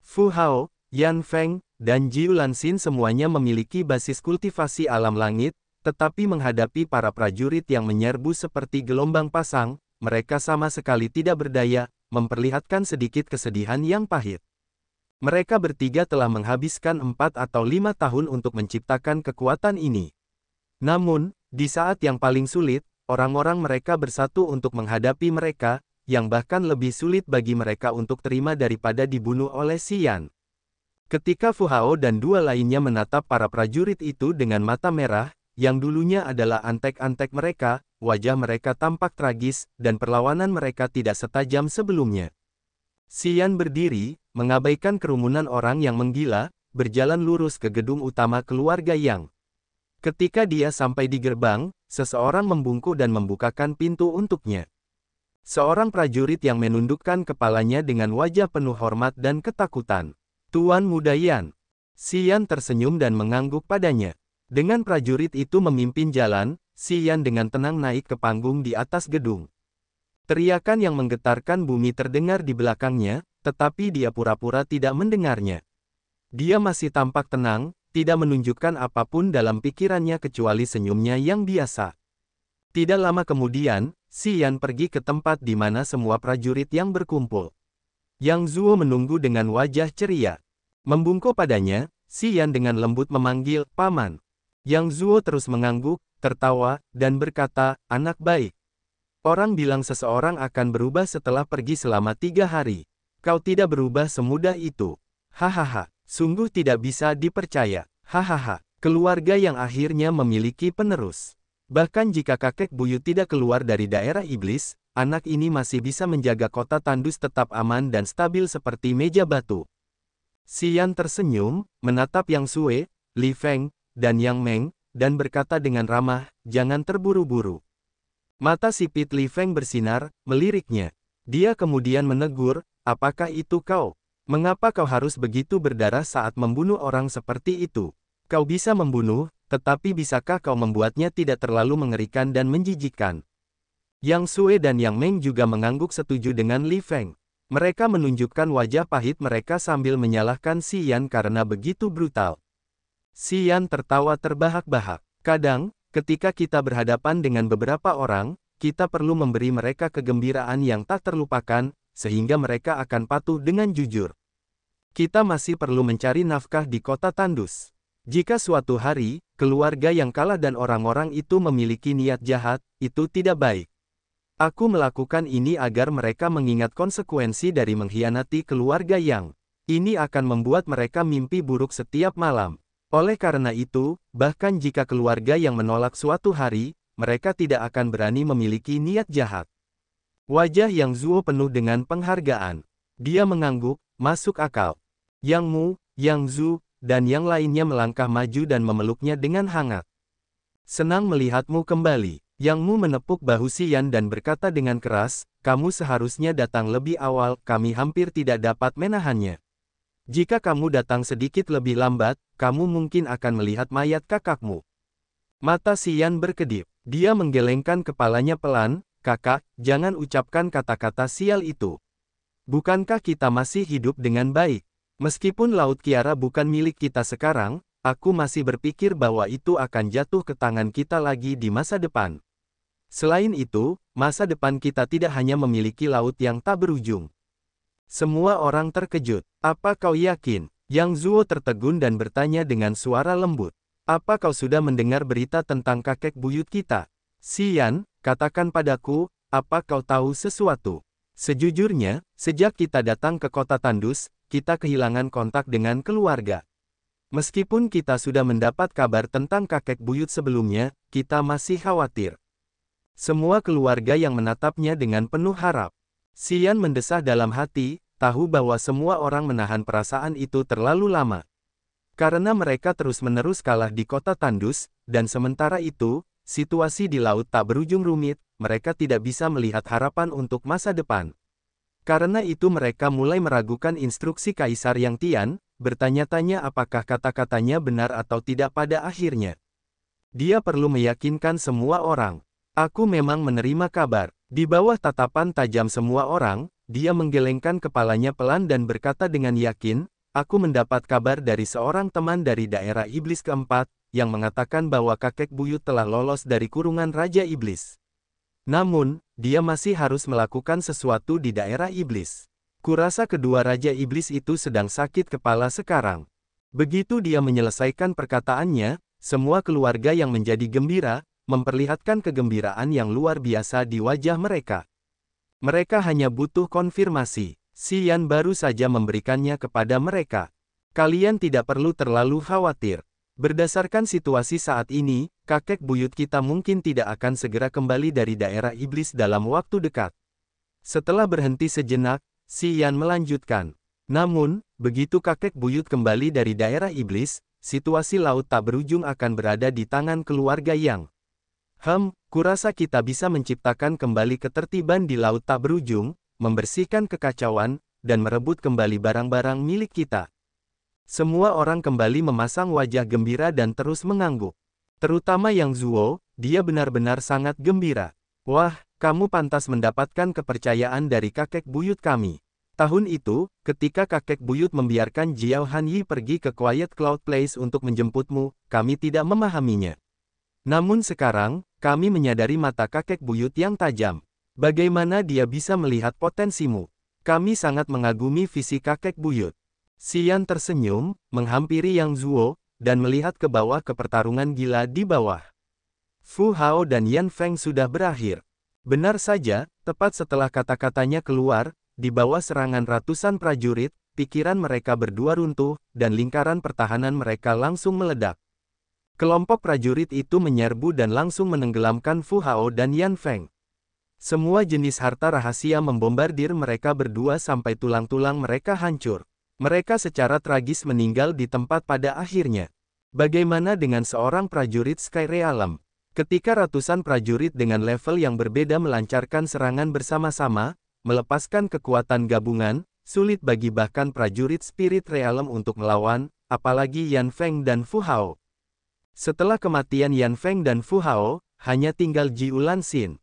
Fu Hao, Yan Feng, dan Jiu Lanxin semuanya memiliki basis kultivasi alam langit, tetapi menghadapi para prajurit yang menyerbu seperti gelombang pasang, mereka sama sekali tidak berdaya, memperlihatkan sedikit kesedihan yang pahit. Mereka bertiga telah menghabiskan empat atau lima tahun untuk menciptakan kekuatan ini. Namun, di saat yang paling sulit, orang-orang mereka bersatu untuk menghadapi mereka, yang bahkan lebih sulit bagi mereka untuk terima daripada dibunuh oleh Sian. Ketika Fu Hao dan dua lainnya menatap para prajurit itu dengan mata merah, yang dulunya adalah antek-antek mereka, wajah mereka tampak tragis, dan perlawanan mereka tidak setajam sebelumnya. Sian berdiri, mengabaikan kerumunan orang yang menggila, berjalan lurus ke gedung utama keluarga Yang. Ketika dia sampai di gerbang, seseorang membungkuk dan membukakan pintu untuknya. Seorang prajurit yang menundukkan kepalanya dengan wajah penuh hormat dan ketakutan. Tuan Muda Yan. Xian tersenyum dan mengangguk padanya. Dengan prajurit itu memimpin jalan, Sian dengan tenang naik ke panggung di atas gedung. Teriakan yang menggetarkan bumi terdengar di belakangnya, tetapi dia pura-pura tidak mendengarnya. Dia masih tampak tenang, tidak menunjukkan apapun dalam pikirannya kecuali senyumnya yang biasa. Tidak lama kemudian, Yan pergi ke tempat di mana semua prajurit yang berkumpul. Yang Zuo menunggu dengan wajah ceria. Membungkuk padanya, Yan dengan lembut memanggil, Paman. Yang Zuo terus mengangguk, tertawa, dan berkata, anak baik. Orang bilang seseorang akan berubah setelah pergi selama tiga hari. Kau tidak berubah semudah itu. Hahaha, sungguh tidak bisa dipercaya. Hahaha, keluarga yang akhirnya memiliki penerus. Bahkan jika kakek buyut tidak keluar dari daerah iblis, anak ini masih bisa menjaga kota tandus tetap aman dan stabil seperti meja batu. Sian tersenyum, menatap Yang Sue, Li Feng, dan Yang Meng, dan berkata dengan ramah, jangan terburu-buru. Mata sipit Li Feng bersinar, meliriknya. Dia kemudian menegur, Apakah itu kau? Mengapa kau harus begitu berdarah saat membunuh orang seperti itu? Kau bisa membunuh, tetapi bisakah kau membuatnya tidak terlalu mengerikan dan menjijikkan? Yang Sue dan Yang Meng juga mengangguk setuju dengan Li Feng. Mereka menunjukkan wajah pahit mereka sambil menyalahkan Si Yan karena begitu brutal. Si Yan tertawa terbahak-bahak. Kadang, ketika kita berhadapan dengan beberapa orang, kita perlu memberi mereka kegembiraan yang tak terlupakan, sehingga mereka akan patuh dengan jujur. Kita masih perlu mencari nafkah di kota tandus. Jika suatu hari, keluarga yang kalah dan orang-orang itu memiliki niat jahat, itu tidak baik. Aku melakukan ini agar mereka mengingat konsekuensi dari mengkhianati keluarga yang ini akan membuat mereka mimpi buruk setiap malam. Oleh karena itu, bahkan jika keluarga yang menolak suatu hari, mereka tidak akan berani memiliki niat jahat. Wajah Yang Zuo penuh dengan penghargaan. Dia mengangguk, masuk akal. Yang Mu, Yang Zu, dan yang lainnya melangkah maju dan memeluknya dengan hangat. Senang melihatmu kembali. Yang Mu menepuk bahu Xian dan berkata dengan keras, kamu seharusnya datang lebih awal, kami hampir tidak dapat menahannya. Jika kamu datang sedikit lebih lambat, kamu mungkin akan melihat mayat kakakmu. Mata Sian berkedip. Dia menggelengkan kepalanya pelan, Kakak, jangan ucapkan kata-kata sial itu. Bukankah kita masih hidup dengan baik? Meskipun Laut Kiara bukan milik kita sekarang, aku masih berpikir bahwa itu akan jatuh ke tangan kita lagi di masa depan. Selain itu, masa depan kita tidak hanya memiliki laut yang tak berujung. Semua orang terkejut. Apa kau yakin? Yang Zuo tertegun dan bertanya dengan suara lembut. Apa kau sudah mendengar berita tentang kakek buyut kita? Xian, Katakan padaku, apa kau tahu sesuatu? Sejujurnya, sejak kita datang ke kota Tandus, kita kehilangan kontak dengan keluarga. Meskipun kita sudah mendapat kabar tentang kakek buyut sebelumnya, kita masih khawatir. Semua keluarga yang menatapnya dengan penuh harap. Sian mendesah dalam hati, tahu bahwa semua orang menahan perasaan itu terlalu lama. Karena mereka terus-menerus kalah di kota Tandus, dan sementara itu, Situasi di laut tak berujung rumit, mereka tidak bisa melihat harapan untuk masa depan. Karena itu mereka mulai meragukan instruksi Kaisar Yang Tian, bertanya-tanya apakah kata-katanya benar atau tidak pada akhirnya. Dia perlu meyakinkan semua orang. Aku memang menerima kabar. Di bawah tatapan tajam semua orang, dia menggelengkan kepalanya pelan dan berkata dengan yakin, Aku mendapat kabar dari seorang teman dari daerah iblis keempat, yang mengatakan bahwa kakek buyut telah lolos dari kurungan Raja Iblis. Namun, dia masih harus melakukan sesuatu di daerah iblis. Kurasa kedua Raja Iblis itu sedang sakit kepala sekarang. Begitu dia menyelesaikan perkataannya, semua keluarga yang menjadi gembira, memperlihatkan kegembiraan yang luar biasa di wajah mereka. Mereka hanya butuh konfirmasi. Sian baru saja memberikannya kepada mereka. Kalian tidak perlu terlalu khawatir. Berdasarkan situasi saat ini, kakek buyut kita mungkin tidak akan segera kembali dari daerah iblis dalam waktu dekat. Setelah berhenti sejenak, Si Yan melanjutkan. Namun, begitu kakek buyut kembali dari daerah iblis, situasi laut tak berujung akan berada di tangan keluarga Yang. Hem, kurasa kita bisa menciptakan kembali ketertiban di laut tak berujung, membersihkan kekacauan, dan merebut kembali barang-barang milik kita. Semua orang kembali memasang wajah gembira dan terus mengangguk. Terutama yang Zuo, dia benar-benar sangat gembira. Wah, kamu pantas mendapatkan kepercayaan dari kakek buyut kami. Tahun itu, ketika kakek buyut membiarkan Jiao Han Yi pergi ke Quiet Cloud Place untuk menjemputmu, kami tidak memahaminya. Namun sekarang, kami menyadari mata kakek buyut yang tajam. Bagaimana dia bisa melihat potensimu? Kami sangat mengagumi visi kakek buyut. Xian tersenyum, menghampiri Yang Zuo, dan melihat ke bawah ke pertarungan gila di bawah. Fu Hao dan Yan Feng sudah berakhir. Benar saja, tepat setelah kata-katanya keluar, di bawah serangan ratusan prajurit, pikiran mereka berdua runtuh, dan lingkaran pertahanan mereka langsung meledak. Kelompok prajurit itu menyerbu dan langsung menenggelamkan Fu Hao dan Yan Feng. Semua jenis harta rahasia membombardir mereka berdua sampai tulang-tulang mereka hancur. Mereka secara tragis meninggal di tempat pada akhirnya. Bagaimana dengan seorang prajurit Sky Realm? Ketika ratusan prajurit dengan level yang berbeda melancarkan serangan bersama-sama, melepaskan kekuatan gabungan, sulit bagi bahkan prajurit Spirit Realm untuk melawan, apalagi Yan Feng dan Fu Hao. Setelah kematian Yan Feng dan Fu Hao, hanya tinggal Ji Ulan Xin.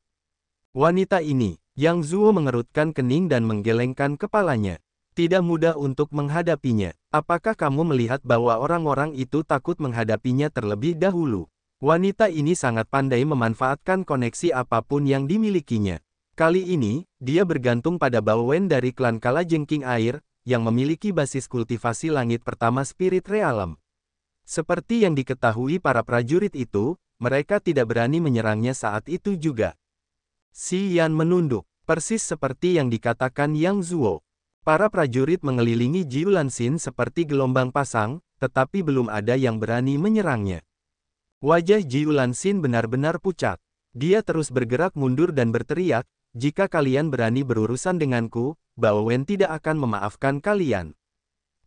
Wanita ini, Yang Zuo mengerutkan kening dan menggelengkan kepalanya. Tidak mudah untuk menghadapinya. Apakah kamu melihat bahwa orang-orang itu takut menghadapinya terlebih dahulu? Wanita ini sangat pandai memanfaatkan koneksi apapun yang dimilikinya. Kali ini, dia bergantung pada Bawen dari klan Kalajengking Air, yang memiliki basis kultivasi langit pertama Spirit Realm. Seperti yang diketahui para prajurit itu, mereka tidak berani menyerangnya saat itu juga. Si Yan menunduk, persis seperti yang dikatakan Yang Zuo. Para prajurit mengelilingi Jiulansin seperti gelombang pasang, tetapi belum ada yang berani menyerangnya. Wajah Jiulansin benar-benar pucat. Dia terus bergerak mundur dan berteriak, jika kalian berani berurusan denganku, Bao Wen tidak akan memaafkan kalian.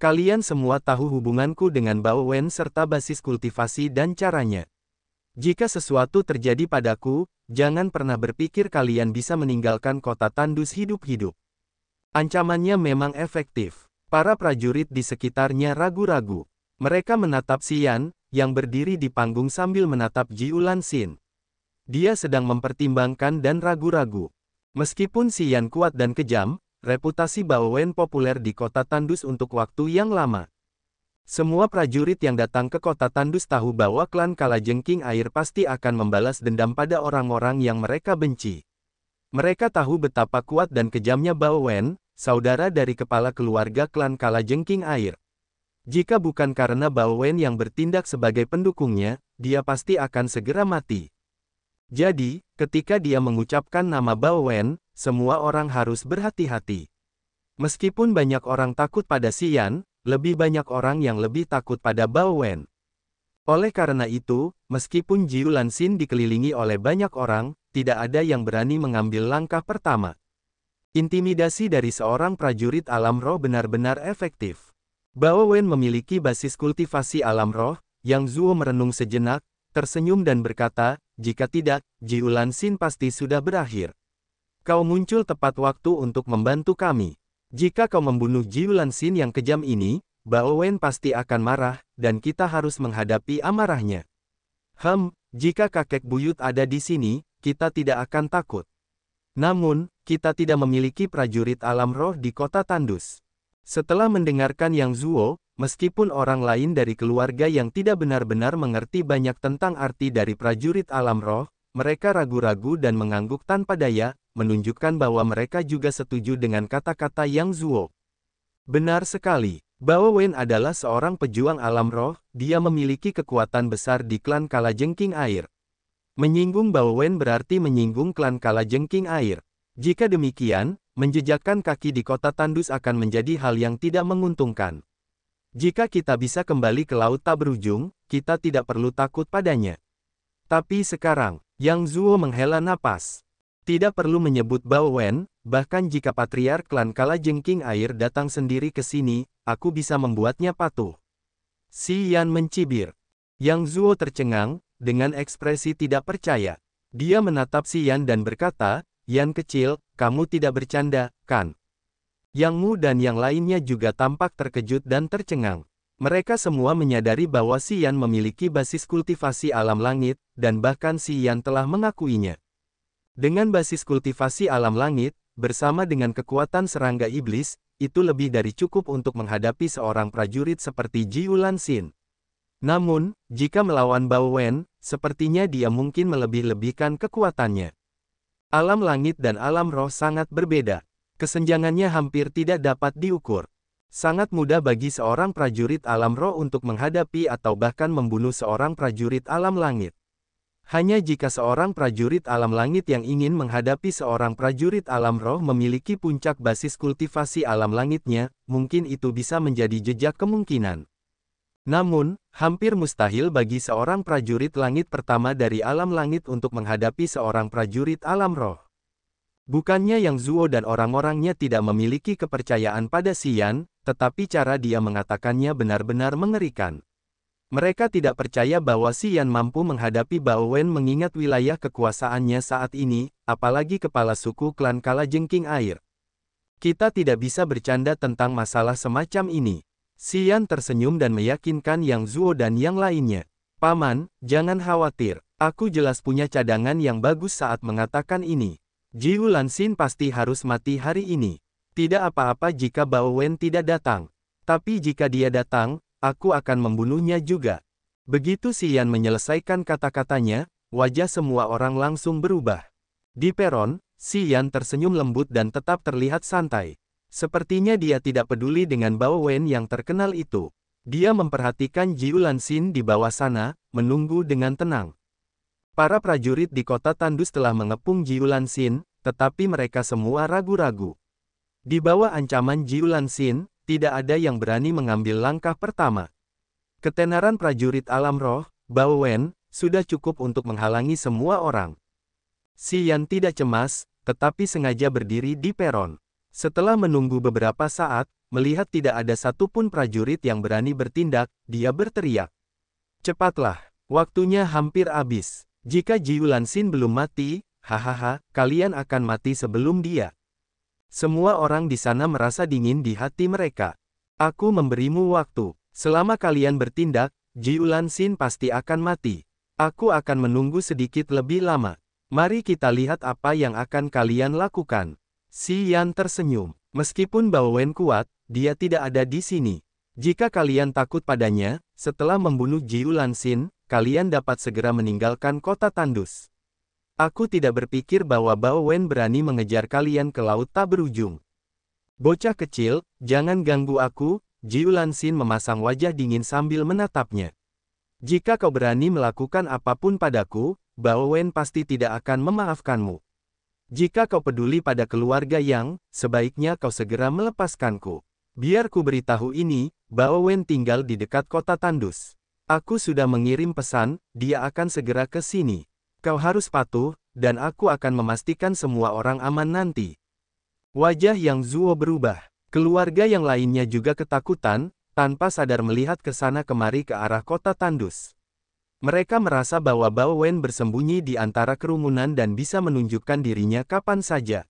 Kalian semua tahu hubunganku dengan Bao Wen serta basis kultivasi dan caranya. Jika sesuatu terjadi padaku, jangan pernah berpikir kalian bisa meninggalkan kota tandus hidup-hidup. Ancamannya memang efektif. Para prajurit di sekitarnya ragu-ragu. Mereka menatap Xian, yang berdiri di panggung sambil menatap Ulan Sin. Dia sedang mempertimbangkan dan ragu-ragu. Meskipun Xian kuat dan kejam, reputasi Wen populer di kota Tandus untuk waktu yang lama. Semua prajurit yang datang ke kota Tandus tahu bahwa klan Kalajengking Air pasti akan membalas dendam pada orang-orang yang mereka benci. Mereka tahu betapa kuat dan kejamnya Bao Wen, saudara dari kepala keluarga klan Kalajengking Air. Jika bukan karena Bao Wen yang bertindak sebagai pendukungnya, dia pasti akan segera mati. Jadi, ketika dia mengucapkan nama Bao Wen, semua orang harus berhati-hati. Meskipun banyak orang takut pada Sian, lebih banyak orang yang lebih takut pada Bao Wen. Oleh karena itu, meskipun Jiu Lansin dikelilingi oleh banyak orang, tidak ada yang berani mengambil langkah pertama. Intimidasi dari seorang prajurit alam roh benar-benar efektif. Bao Wen memiliki basis kultivasi alam roh, Yang Zuo merenung sejenak, tersenyum dan berkata, jika tidak, Jiulan Xin pasti sudah berakhir. Kau muncul tepat waktu untuk membantu kami. Jika kau membunuh Jiulan Xin yang kejam ini, Bao Wen pasti akan marah, dan kita harus menghadapi amarahnya. Hem, jika kakek buyut ada di sini, kita tidak akan takut. Namun, kita tidak memiliki prajurit alam roh di kota tandus. Setelah mendengarkan Yang Zuo, meskipun orang lain dari keluarga yang tidak benar-benar mengerti banyak tentang arti dari prajurit alam roh, mereka ragu-ragu dan mengangguk tanpa daya, menunjukkan bahwa mereka juga setuju dengan kata-kata Yang Zuo. Benar sekali, Bao Wen adalah seorang pejuang alam roh, dia memiliki kekuatan besar di klan Kalajengking Air. Menyinggung Wen berarti menyinggung klan Kala Jengking Air. Jika demikian, menjejakkan kaki di kota tandus akan menjadi hal yang tidak menguntungkan. Jika kita bisa kembali ke laut tak berujung, kita tidak perlu takut padanya. Tapi sekarang, Yang Zuo menghela napas. Tidak perlu menyebut Bao Wen, bahkan jika patriar klan Kala Jengking Air datang sendiri ke sini, aku bisa membuatnya patuh. Si Yan mencibir. Yang Zuo tercengang, dengan ekspresi tidak percaya. Dia menatap si Yan dan berkata, Yan kecil, kamu tidak bercanda, kan? Yang Mu dan yang lainnya juga tampak terkejut dan tercengang. Mereka semua menyadari bahwa si Yan memiliki basis kultivasi alam langit, dan bahkan si Yan telah mengakuinya. Dengan basis kultivasi alam langit, bersama dengan kekuatan serangga iblis, itu lebih dari cukup untuk menghadapi seorang prajurit seperti Ji Sin. Namun, jika melawan Bao Wen, sepertinya dia mungkin melebih-lebihkan kekuatannya. Alam langit dan alam roh sangat berbeda. Kesenjangannya hampir tidak dapat diukur. Sangat mudah bagi seorang prajurit alam roh untuk menghadapi atau bahkan membunuh seorang prajurit alam langit. Hanya jika seorang prajurit alam langit yang ingin menghadapi seorang prajurit alam roh memiliki puncak basis kultivasi alam langitnya, mungkin itu bisa menjadi jejak kemungkinan. Namun, hampir mustahil bagi seorang prajurit langit pertama dari alam langit untuk menghadapi seorang prajurit alam roh. Bukannya yang Zuo dan orang-orangnya tidak memiliki kepercayaan pada Sian, tetapi cara dia mengatakannya benar-benar mengerikan. Mereka tidak percaya bahwa Sian mampu menghadapi Bao Wen mengingat wilayah kekuasaannya saat ini, apalagi kepala suku klan Kala Jengking Air. Kita tidak bisa bercanda tentang masalah semacam ini. Xian tersenyum dan meyakinkan Yang Zuo dan yang lainnya. Paman, jangan khawatir, aku jelas punya cadangan yang bagus saat mengatakan ini. Jiu Lansin pasti harus mati hari ini. Tidak apa-apa jika Bao Wen tidak datang. Tapi jika dia datang, aku akan membunuhnya juga. Begitu Xian menyelesaikan kata-katanya, wajah semua orang langsung berubah. Di peron, Xian tersenyum lembut dan tetap terlihat santai. Sepertinya dia tidak peduli dengan Bao Wen yang terkenal itu. Dia memperhatikan Jiu Lansin di bawah sana, menunggu dengan tenang. Para prajurit di kota Tandus telah mengepung Jiu Lansin, tetapi mereka semua ragu-ragu. Di bawah ancaman Jiu Lansin, tidak ada yang berani mengambil langkah pertama. Ketenaran prajurit alam roh, Bao Wen, sudah cukup untuk menghalangi semua orang. Si Yan tidak cemas, tetapi sengaja berdiri di peron. Setelah menunggu beberapa saat, melihat tidak ada satupun prajurit yang berani bertindak, dia berteriak. Cepatlah, waktunya hampir habis. Jika Jiulansin belum mati, hahaha, kalian akan mati sebelum dia. Semua orang di sana merasa dingin di hati mereka. Aku memberimu waktu. Selama kalian bertindak, Jiulansin pasti akan mati. Aku akan menunggu sedikit lebih lama. Mari kita lihat apa yang akan kalian lakukan. Si Yan tersenyum. Meskipun Bao Wen kuat, dia tidak ada di sini. Jika kalian takut padanya, setelah membunuh Jiu Xin, kalian dapat segera meninggalkan kota tandus. Aku tidak berpikir bahwa Bao Wen berani mengejar kalian ke laut tak berujung. Bocah kecil, jangan ganggu aku, Jiu Xin memasang wajah dingin sambil menatapnya. Jika kau berani melakukan apapun padaku, Bao Wen pasti tidak akan memaafkanmu. Jika kau peduli pada keluarga yang, sebaiknya kau segera melepaskanku. Biar ku beritahu ini, bahwa Wen tinggal di dekat kota Tandus. Aku sudah mengirim pesan, dia akan segera ke sini. Kau harus patuh, dan aku akan memastikan semua orang aman nanti. Wajah yang Zuo berubah. Keluarga yang lainnya juga ketakutan, tanpa sadar melihat ke sana kemari ke arah kota Tandus. Mereka merasa bahwa Bao Wen bersembunyi di antara kerumunan dan bisa menunjukkan dirinya kapan saja.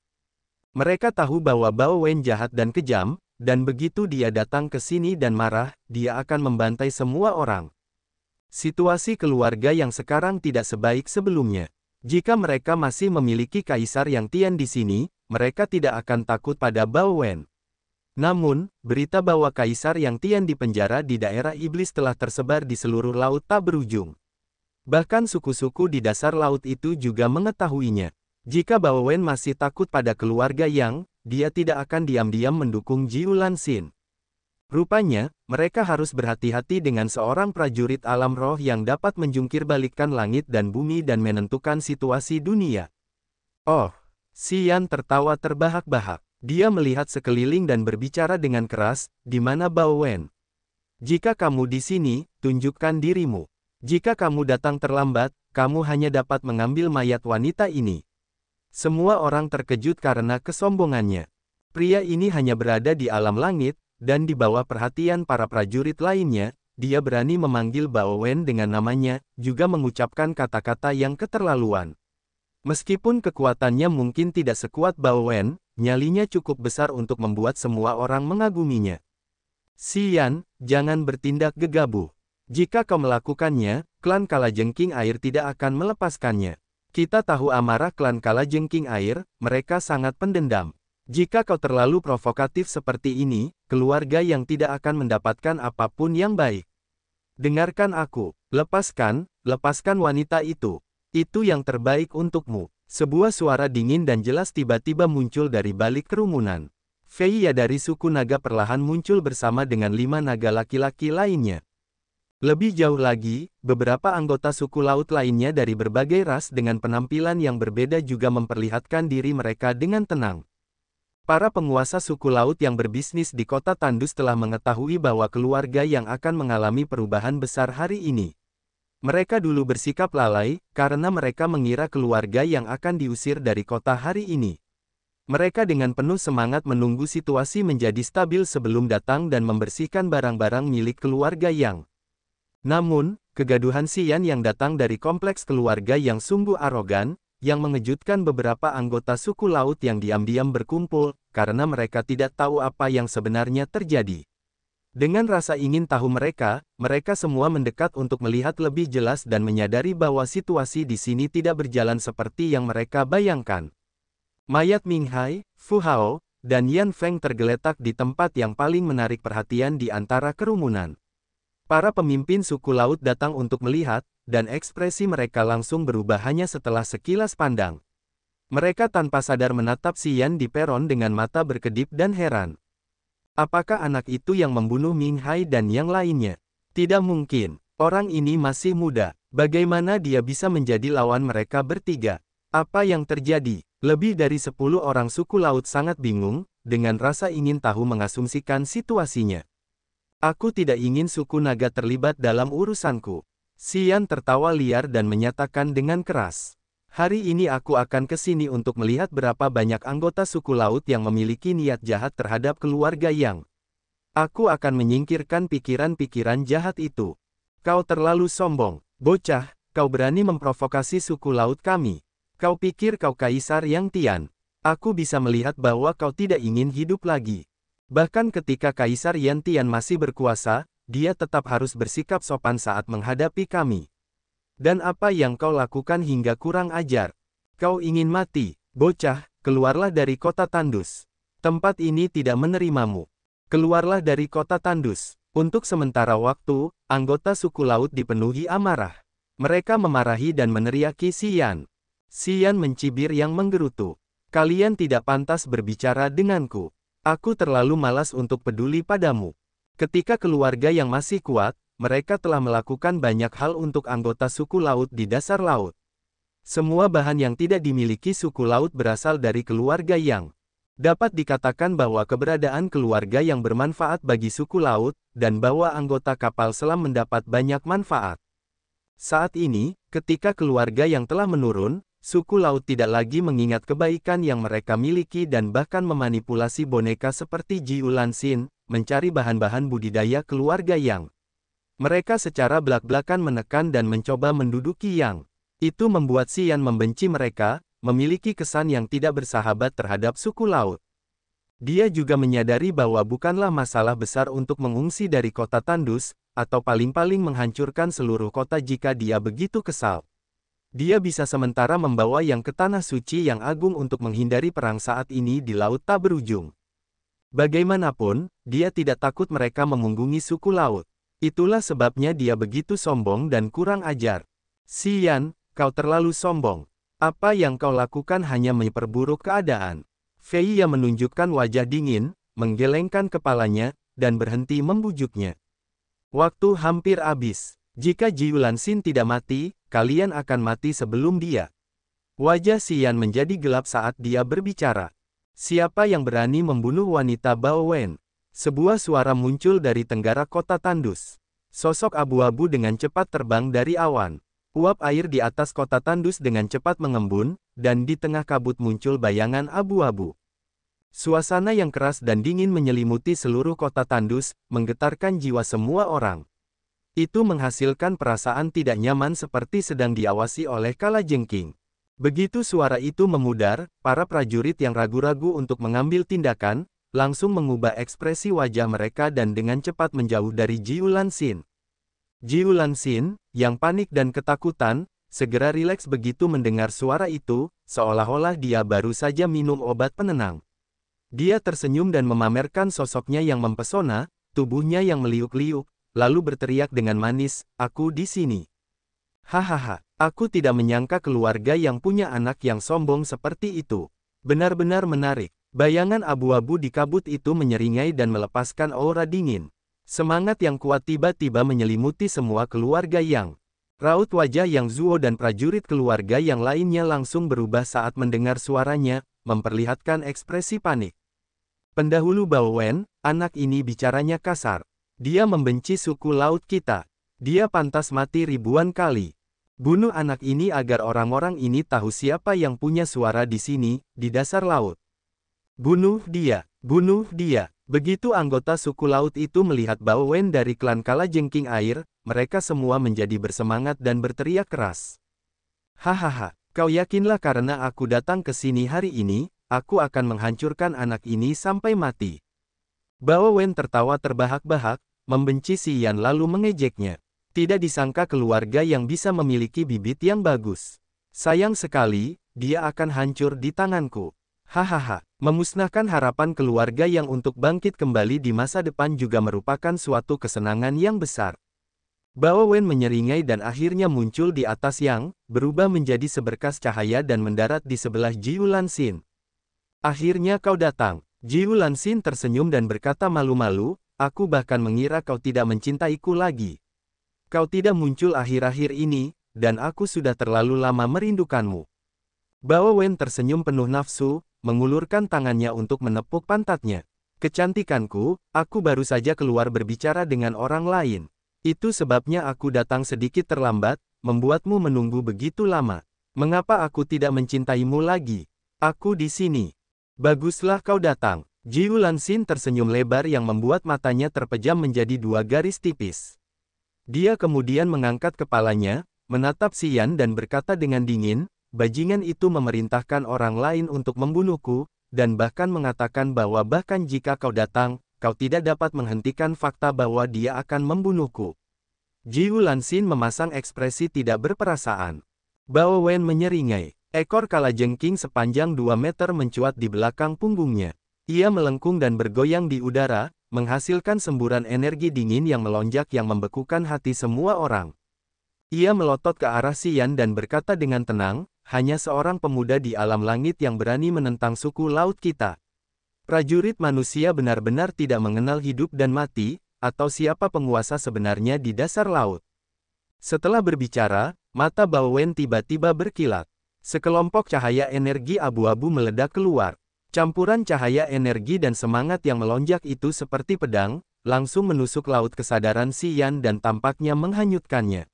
Mereka tahu bahwa Bao Wen jahat dan kejam, dan begitu dia datang ke sini dan marah, dia akan membantai semua orang. Situasi keluarga yang sekarang tidak sebaik sebelumnya. Jika mereka masih memiliki kaisar yang tian di sini, mereka tidak akan takut pada Bao Wen. Namun, berita bahwa Kaisar Yang Tian dipenjara di daerah iblis telah tersebar di seluruh laut tak berujung. Bahkan suku-suku di dasar laut itu juga mengetahuinya. Jika Bao Wen masih takut pada keluarga Yang, dia tidak akan diam-diam mendukung Jiu Lansin. Rupanya, mereka harus berhati-hati dengan seorang prajurit alam roh yang dapat menjungkir balikkan langit dan bumi dan menentukan situasi dunia. Oh, Xian tertawa terbahak-bahak. Dia melihat sekeliling dan berbicara dengan keras, di mana Bao Wen? Jika kamu di sini, tunjukkan dirimu. Jika kamu datang terlambat, kamu hanya dapat mengambil mayat wanita ini. Semua orang terkejut karena kesombongannya. Pria ini hanya berada di alam langit, dan di bawah perhatian para prajurit lainnya, dia berani memanggil Bao Wen dengan namanya, juga mengucapkan kata-kata yang keterlaluan. Meskipun kekuatannya mungkin tidak sekuat Bao Wen, Nyalinya cukup besar untuk membuat semua orang mengaguminya. Sian, jangan bertindak gegabah. Jika kau melakukannya, klan Kalajengking Air tidak akan melepaskannya. Kita tahu amarah klan Kalajengking Air, mereka sangat pendendam. Jika kau terlalu provokatif seperti ini, keluarga yang tidak akan mendapatkan apapun yang baik. Dengarkan aku, lepaskan, lepaskan wanita itu. Itu yang terbaik untukmu. Sebuah suara dingin dan jelas tiba-tiba muncul dari balik kerumunan. Feiya dari suku naga perlahan muncul bersama dengan lima naga laki-laki lainnya. Lebih jauh lagi, beberapa anggota suku laut lainnya dari berbagai ras dengan penampilan yang berbeda juga memperlihatkan diri mereka dengan tenang. Para penguasa suku laut yang berbisnis di kota Tandus telah mengetahui bahwa keluarga yang akan mengalami perubahan besar hari ini. Mereka dulu bersikap lalai, karena mereka mengira keluarga yang akan diusir dari kota hari ini. Mereka dengan penuh semangat menunggu situasi menjadi stabil sebelum datang dan membersihkan barang-barang milik keluarga Yang. Namun, kegaduhan sian yang datang dari kompleks keluarga yang sungguh arogan, yang mengejutkan beberapa anggota suku laut yang diam-diam berkumpul, karena mereka tidak tahu apa yang sebenarnya terjadi. Dengan rasa ingin tahu mereka, mereka semua mendekat untuk melihat lebih jelas dan menyadari bahwa situasi di sini tidak berjalan seperti yang mereka bayangkan. Mayat Minghai, Fu Hao, dan Yan Feng tergeletak di tempat yang paling menarik perhatian di antara kerumunan. Para pemimpin suku laut datang untuk melihat, dan ekspresi mereka langsung berubah hanya setelah sekilas pandang. Mereka tanpa sadar menatap Yan di peron dengan mata berkedip dan heran. Apakah anak itu yang membunuh Ming Hai dan yang lainnya? Tidak mungkin. Orang ini masih muda. Bagaimana dia bisa menjadi lawan mereka bertiga? Apa yang terjadi? Lebih dari 10 orang suku laut sangat bingung, dengan rasa ingin tahu mengasumsikan situasinya. Aku tidak ingin suku naga terlibat dalam urusanku. Sian tertawa liar dan menyatakan dengan keras. Hari ini aku akan ke sini untuk melihat berapa banyak anggota suku laut yang memiliki niat jahat terhadap keluarga Yang. Aku akan menyingkirkan pikiran-pikiran jahat itu. Kau terlalu sombong, bocah, kau berani memprovokasi suku laut kami. Kau pikir kau kaisar yang tian. Aku bisa melihat bahwa kau tidak ingin hidup lagi. Bahkan ketika Kaisar Yang Tian masih berkuasa, dia tetap harus bersikap sopan saat menghadapi kami. Dan apa yang kau lakukan hingga kurang ajar? Kau ingin mati, bocah, keluarlah dari kota tandus. Tempat ini tidak menerimamu. Keluarlah dari kota tandus. Untuk sementara waktu, anggota suku laut dipenuhi amarah. Mereka memarahi dan meneriaki Sian. Sian mencibir yang menggerutu. Kalian tidak pantas berbicara denganku. Aku terlalu malas untuk peduli padamu. Ketika keluarga yang masih kuat, mereka telah melakukan banyak hal untuk anggota suku laut di dasar laut. Semua bahan yang tidak dimiliki suku laut berasal dari keluarga yang dapat dikatakan bahwa keberadaan keluarga yang bermanfaat bagi suku laut, dan bahwa anggota kapal selam mendapat banyak manfaat. Saat ini, ketika keluarga yang telah menurun, suku laut tidak lagi mengingat kebaikan yang mereka miliki dan bahkan memanipulasi boneka seperti Ji Sin, mencari bahan-bahan budidaya keluarga yang mereka secara belak-belakan menekan dan mencoba menduduki Yang. Itu membuat si Yan membenci mereka, memiliki kesan yang tidak bersahabat terhadap suku laut. Dia juga menyadari bahwa bukanlah masalah besar untuk mengungsi dari kota Tandus, atau paling-paling menghancurkan seluruh kota jika dia begitu kesal. Dia bisa sementara membawa yang ke Tanah Suci yang agung untuk menghindari perang saat ini di laut tak berujung. Bagaimanapun, dia tidak takut mereka mengunggungi suku laut. Itulah sebabnya dia begitu sombong dan kurang ajar. Sian, kau terlalu sombong. Apa yang kau lakukan hanya memperburuk keadaan. Fei Feiya menunjukkan wajah dingin, menggelengkan kepalanya, dan berhenti membujuknya. Waktu hampir habis. Jika Jiulan Xin tidak mati, kalian akan mati sebelum dia. Wajah Sian menjadi gelap saat dia berbicara. Siapa yang berani membunuh wanita Bao Wen? Sebuah suara muncul dari tenggara kota Tandus. Sosok abu-abu dengan cepat terbang dari awan. Uap air di atas kota Tandus dengan cepat mengembun, dan di tengah kabut muncul bayangan abu-abu. Suasana yang keras dan dingin menyelimuti seluruh kota Tandus, menggetarkan jiwa semua orang. Itu menghasilkan perasaan tidak nyaman seperti sedang diawasi oleh kala jengking. Begitu suara itu memudar, para prajurit yang ragu-ragu untuk mengambil tindakan, langsung mengubah ekspresi wajah mereka dan dengan cepat menjauh dari Jiu Lansin. Jiu Lansin, yang panik dan ketakutan, segera rileks begitu mendengar suara itu, seolah-olah dia baru saja minum obat penenang. Dia tersenyum dan memamerkan sosoknya yang mempesona, tubuhnya yang meliuk-liuk, lalu berteriak dengan manis, aku di sini. Hahaha, aku tidak menyangka keluarga yang punya anak yang sombong seperti itu. Benar-benar menarik. Bayangan abu-abu di kabut itu menyeringai dan melepaskan aura dingin. Semangat yang kuat tiba-tiba menyelimuti semua keluarga Yang. Raut wajah Yang Zuo dan prajurit keluarga yang lainnya langsung berubah saat mendengar suaranya, memperlihatkan ekspresi panik. Pendahulu Bao Wen, anak ini bicaranya kasar. Dia membenci suku laut kita. Dia pantas mati ribuan kali. Bunuh anak ini agar orang-orang ini tahu siapa yang punya suara di sini, di dasar laut. Bunuh dia, bunuh dia. Begitu anggota suku laut itu melihat Bao Wen dari klan Kalajengking Air, mereka semua menjadi bersemangat dan berteriak keras. Hahaha, kau yakinlah karena aku datang ke sini hari ini, aku akan menghancurkan anak ini sampai mati. Bao Wen tertawa terbahak-bahak, membenci si Yan lalu mengejeknya. Tidak disangka keluarga yang bisa memiliki bibit yang bagus. Sayang sekali, dia akan hancur di tanganku. Hahaha, memusnahkan harapan keluarga yang untuk bangkit kembali di masa depan juga merupakan suatu kesenangan yang besar. Bao Wen menyeringai dan akhirnya muncul di atas yang, berubah menjadi seberkas cahaya dan mendarat di sebelah Jiu Xin. Akhirnya kau datang. Jiu Xin tersenyum dan berkata malu-malu, aku bahkan mengira kau tidak mencintaiku lagi. Kau tidak muncul akhir-akhir ini, dan aku sudah terlalu lama merindukanmu. Bao Wen tersenyum penuh nafsu, mengulurkan tangannya untuk menepuk pantatnya. Kecantikanku, aku baru saja keluar berbicara dengan orang lain. Itu sebabnya aku datang sedikit terlambat, membuatmu menunggu begitu lama. Mengapa aku tidak mencintaimu lagi? Aku di sini. Baguslah kau datang. Jiu Lansin tersenyum lebar yang membuat matanya terpejam menjadi dua garis tipis. Dia kemudian mengangkat kepalanya, menatap Sian dan berkata dengan dingin, bajingan itu memerintahkan orang lain untuk membunuhku, dan bahkan mengatakan bahwa bahkan jika kau datang, kau tidak dapat menghentikan fakta bahwa dia akan membunuhku. Jiu Lansin memasang ekspresi tidak berperasaan. Bao Wen menyeringai. Ekor kalajengking sepanjang 2 meter mencuat di belakang punggungnya. Ia melengkung dan bergoyang di udara, menghasilkan semburan energi dingin yang melonjak yang membekukan hati semua orang. Ia melotot ke arah Sian dan berkata dengan tenang, hanya seorang pemuda di alam langit yang berani menentang suku laut kita. Prajurit manusia benar-benar tidak mengenal hidup dan mati, atau siapa penguasa sebenarnya di dasar laut. Setelah berbicara, mata Bawen tiba-tiba berkilat. Sekelompok cahaya energi abu-abu meledak keluar. Campuran cahaya energi dan semangat yang melonjak itu seperti pedang, langsung menusuk laut kesadaran Sian dan tampaknya menghanyutkannya.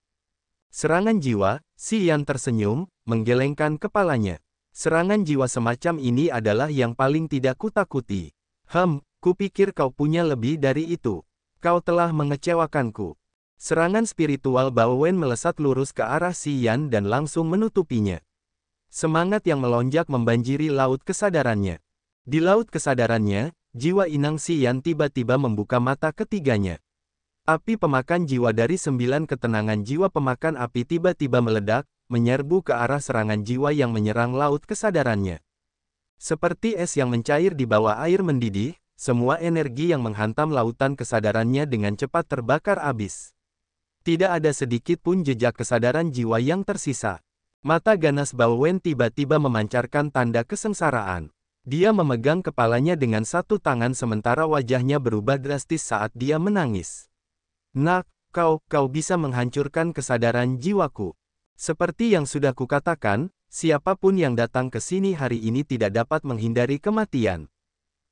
Serangan jiwa, si Yan tersenyum, menggelengkan kepalanya. Serangan jiwa semacam ini adalah yang paling tidak kutakuti. Hem, kupikir kau punya lebih dari itu. Kau telah mengecewakanku. Serangan spiritual Bawen melesat lurus ke arah Si Yan dan langsung menutupinya. Semangat yang melonjak membanjiri laut kesadarannya. Di laut kesadarannya, jiwa inang Si Yan tiba-tiba membuka mata ketiganya. Api pemakan jiwa dari sembilan ketenangan jiwa pemakan api tiba-tiba meledak, menyerbu ke arah serangan jiwa yang menyerang laut kesadarannya. Seperti es yang mencair di bawah air mendidih, semua energi yang menghantam lautan kesadarannya dengan cepat terbakar habis. Tidak ada sedikit pun jejak kesadaran jiwa yang tersisa. Mata ganas Bawen tiba-tiba memancarkan tanda kesengsaraan. Dia memegang kepalanya dengan satu tangan sementara wajahnya berubah drastis saat dia menangis. Nak, kau, kau bisa menghancurkan kesadaran jiwaku. Seperti yang sudah kukatakan, siapapun yang datang ke sini hari ini tidak dapat menghindari kematian.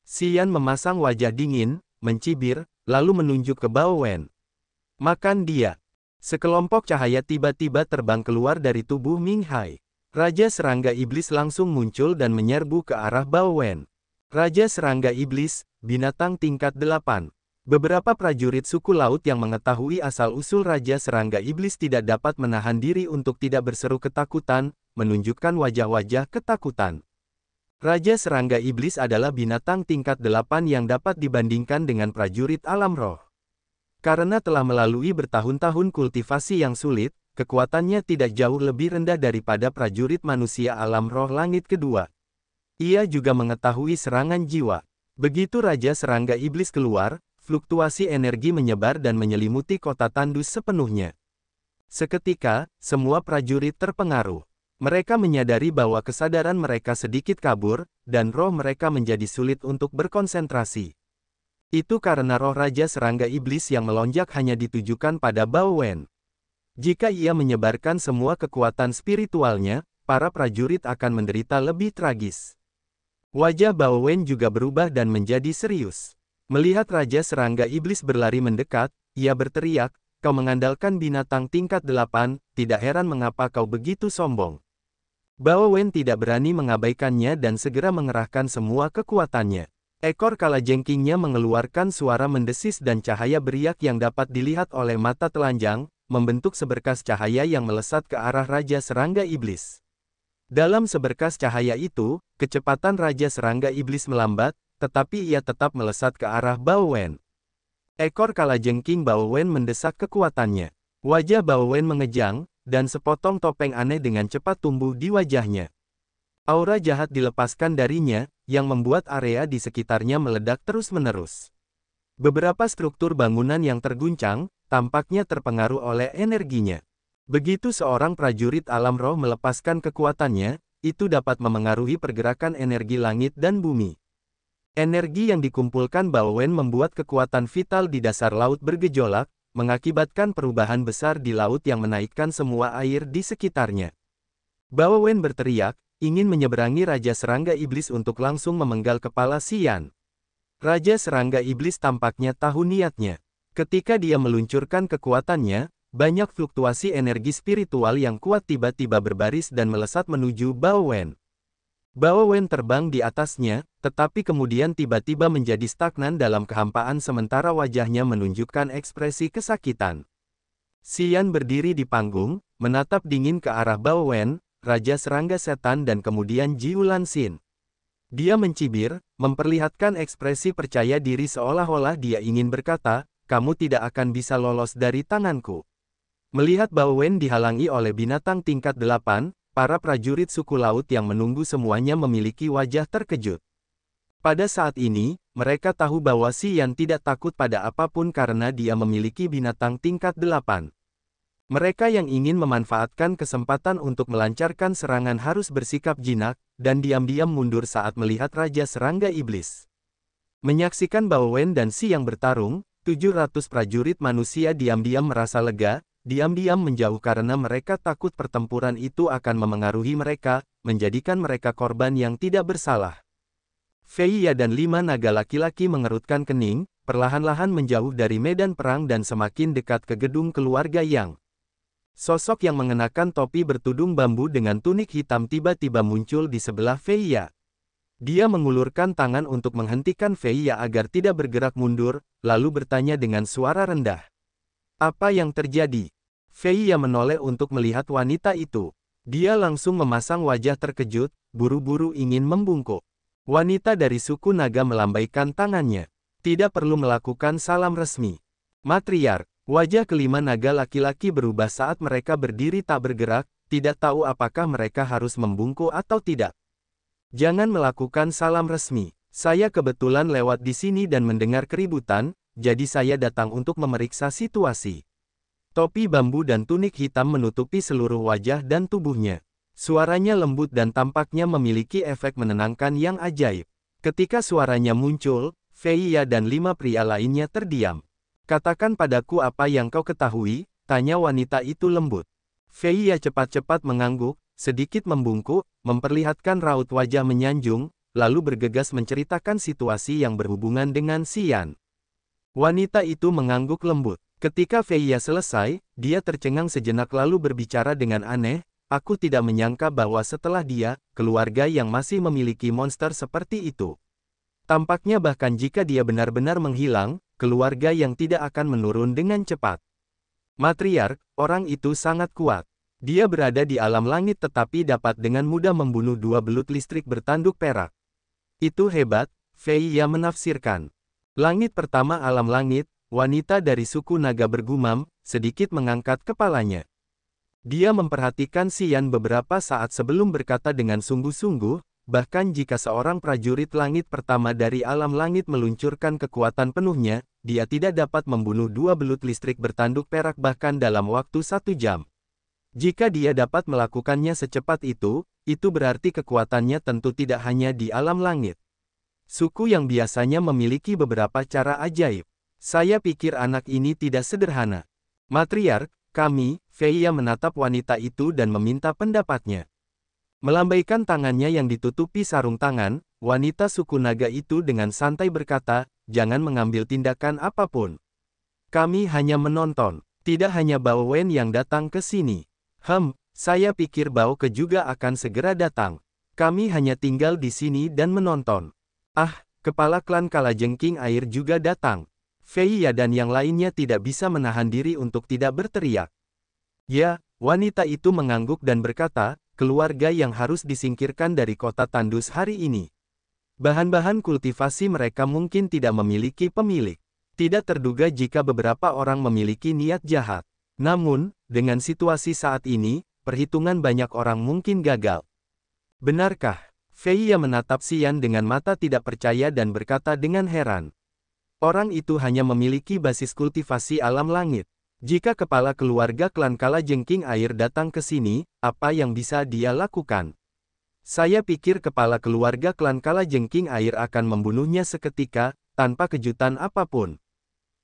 Sian memasang wajah dingin, mencibir, lalu menunjuk ke Wen. Makan dia. Sekelompok cahaya tiba-tiba terbang keluar dari tubuh Ming Hai. Raja Serangga Iblis langsung muncul dan menyerbu ke arah Wen. Raja Serangga Iblis, binatang tingkat 8. Beberapa prajurit suku laut yang mengetahui asal-usul Raja Serangga Iblis tidak dapat menahan diri untuk tidak berseru ketakutan, menunjukkan wajah-wajah ketakutan. Raja Serangga Iblis adalah binatang tingkat delapan yang dapat dibandingkan dengan prajurit alam roh. Karena telah melalui bertahun-tahun kultivasi yang sulit, kekuatannya tidak jauh lebih rendah daripada prajurit manusia alam roh langit kedua. Ia juga mengetahui serangan jiwa. Begitu Raja Serangga Iblis keluar, Fluktuasi energi menyebar dan menyelimuti kota tandus sepenuhnya. Seketika, semua prajurit terpengaruh. Mereka menyadari bahwa kesadaran mereka sedikit kabur, dan roh mereka menjadi sulit untuk berkonsentrasi. Itu karena roh Raja Serangga Iblis yang melonjak hanya ditujukan pada Bao Wen. Jika ia menyebarkan semua kekuatan spiritualnya, para prajurit akan menderita lebih tragis. Wajah Bao Wen juga berubah dan menjadi serius. Melihat Raja Serangga Iblis berlari mendekat, ia berteriak, kau mengandalkan binatang tingkat delapan, tidak heran mengapa kau begitu sombong. Bao Wen tidak berani mengabaikannya dan segera mengerahkan semua kekuatannya. Ekor kalajengkingnya mengeluarkan suara mendesis dan cahaya beriak yang dapat dilihat oleh mata telanjang, membentuk seberkas cahaya yang melesat ke arah Raja Serangga Iblis. Dalam seberkas cahaya itu, kecepatan Raja Serangga Iblis melambat, tetapi ia tetap melesat ke arah Wen. Ekor kalajengking Wen mendesak kekuatannya. Wajah Wen mengejang, dan sepotong topeng aneh dengan cepat tumbuh di wajahnya. Aura jahat dilepaskan darinya, yang membuat area di sekitarnya meledak terus-menerus. Beberapa struktur bangunan yang terguncang, tampaknya terpengaruh oleh energinya. Begitu seorang prajurit alam roh melepaskan kekuatannya, itu dapat memengaruhi pergerakan energi langit dan bumi. Energi yang dikumpulkan Balwen membuat kekuatan vital di dasar laut bergejolak, mengakibatkan perubahan besar di laut yang menaikkan semua air di sekitarnya. Balwen berteriak, ingin menyeberangi Raja Serangga Iblis untuk langsung memenggal kepala Sian. Raja Serangga Iblis tampaknya tahu niatnya. Ketika dia meluncurkan kekuatannya, banyak fluktuasi energi spiritual yang kuat tiba-tiba berbaris dan melesat menuju Bao Bao Wen terbang di atasnya, tetapi kemudian tiba-tiba menjadi stagnan dalam kehampaan sementara wajahnya menunjukkan ekspresi kesakitan. Sian berdiri di panggung, menatap dingin ke arah Bao Wen, Raja Serangga Setan dan kemudian Jiu Lansin. Dia mencibir, memperlihatkan ekspresi percaya diri seolah-olah dia ingin berkata, kamu tidak akan bisa lolos dari tanganku. Melihat Bao Wen dihalangi oleh binatang tingkat delapan, Para prajurit suku laut yang menunggu semuanya memiliki wajah terkejut. Pada saat ini, mereka tahu bahwa Si Yan tidak takut pada apapun karena dia memiliki binatang tingkat delapan. Mereka yang ingin memanfaatkan kesempatan untuk melancarkan serangan harus bersikap jinak, dan diam-diam mundur saat melihat Raja Serangga Iblis. Menyaksikan Bao Wen dan Si yang bertarung, 700 prajurit manusia diam-diam merasa lega, diam-diam menjauh karena mereka takut pertempuran itu akan memengaruhi mereka, menjadikan mereka korban yang tidak bersalah. Feiya dan lima naga laki-laki mengerutkan kening, perlahan-lahan menjauh dari medan perang dan semakin dekat ke gedung keluarga Yang. Sosok yang mengenakan topi bertudung bambu dengan tunik hitam tiba-tiba muncul di sebelah Feiya. Dia mengulurkan tangan untuk menghentikan Feiya agar tidak bergerak mundur, lalu bertanya dengan suara rendah. Apa yang terjadi? Fei Feiya menoleh untuk melihat wanita itu. Dia langsung memasang wajah terkejut, buru-buru ingin membungkuk. Wanita dari suku naga melambaikan tangannya. Tidak perlu melakukan salam resmi. Matriar, wajah kelima naga laki-laki berubah saat mereka berdiri tak bergerak, tidak tahu apakah mereka harus membungkuk atau tidak. Jangan melakukan salam resmi. Saya kebetulan lewat di sini dan mendengar keributan, jadi saya datang untuk memeriksa situasi. Topi bambu dan tunik hitam menutupi seluruh wajah dan tubuhnya. Suaranya lembut dan tampaknya memiliki efek menenangkan yang ajaib. Ketika suaranya muncul, Feiya dan lima pria lainnya terdiam. Katakan padaku apa yang kau ketahui, tanya wanita itu lembut. Feiya cepat-cepat mengangguk, sedikit membungkuk, memperlihatkan raut wajah menyanjung, lalu bergegas menceritakan situasi yang berhubungan dengan Sian. Wanita itu mengangguk lembut. Ketika Feiya selesai, dia tercengang sejenak lalu berbicara dengan aneh, aku tidak menyangka bahwa setelah dia, keluarga yang masih memiliki monster seperti itu. Tampaknya bahkan jika dia benar-benar menghilang, keluarga yang tidak akan menurun dengan cepat. Matriark, orang itu sangat kuat. Dia berada di alam langit tetapi dapat dengan mudah membunuh dua belut listrik bertanduk perak. Itu hebat, Feiya menafsirkan. Langit pertama alam langit, wanita dari suku naga bergumam, sedikit mengangkat kepalanya. Dia memperhatikan Sian beberapa saat sebelum berkata dengan sungguh-sungguh, bahkan jika seorang prajurit langit pertama dari alam langit meluncurkan kekuatan penuhnya, dia tidak dapat membunuh dua belut listrik bertanduk perak bahkan dalam waktu satu jam. Jika dia dapat melakukannya secepat itu, itu berarti kekuatannya tentu tidak hanya di alam langit. Suku yang biasanya memiliki beberapa cara ajaib. Saya pikir anak ini tidak sederhana. Matriark, kami, Feia menatap wanita itu dan meminta pendapatnya. Melambaikan tangannya yang ditutupi sarung tangan, wanita suku naga itu dengan santai berkata, jangan mengambil tindakan apapun. Kami hanya menonton, tidak hanya Bao Wen yang datang ke sini. Hem, saya pikir Bao Ke juga akan segera datang. Kami hanya tinggal di sini dan menonton. Ah, kepala klan Kalajengking Air juga datang. Fei Ya dan yang lainnya tidak bisa menahan diri untuk tidak berteriak. Ya, wanita itu mengangguk dan berkata, keluarga yang harus disingkirkan dari kota tandus hari ini. Bahan-bahan kultivasi mereka mungkin tidak memiliki pemilik. Tidak terduga jika beberapa orang memiliki niat jahat. Namun, dengan situasi saat ini, perhitungan banyak orang mungkin gagal. Benarkah? Feiya menatap Sian dengan mata tidak percaya dan berkata dengan heran. Orang itu hanya memiliki basis kultivasi alam langit. Jika kepala keluarga klan Kala Jengking Air datang ke sini, apa yang bisa dia lakukan? Saya pikir kepala keluarga klan Kala Jengking Air akan membunuhnya seketika, tanpa kejutan apapun.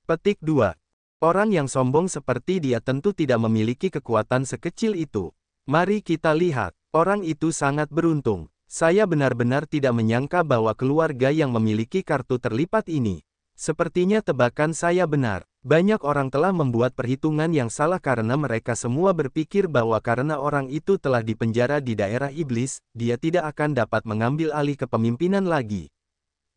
Petik 2. Orang yang sombong seperti dia tentu tidak memiliki kekuatan sekecil itu. Mari kita lihat, orang itu sangat beruntung. Saya benar-benar tidak menyangka bahwa keluarga yang memiliki kartu terlipat ini. Sepertinya tebakan saya benar. Banyak orang telah membuat perhitungan yang salah karena mereka semua berpikir bahwa karena orang itu telah dipenjara di daerah iblis, dia tidak akan dapat mengambil alih kepemimpinan lagi.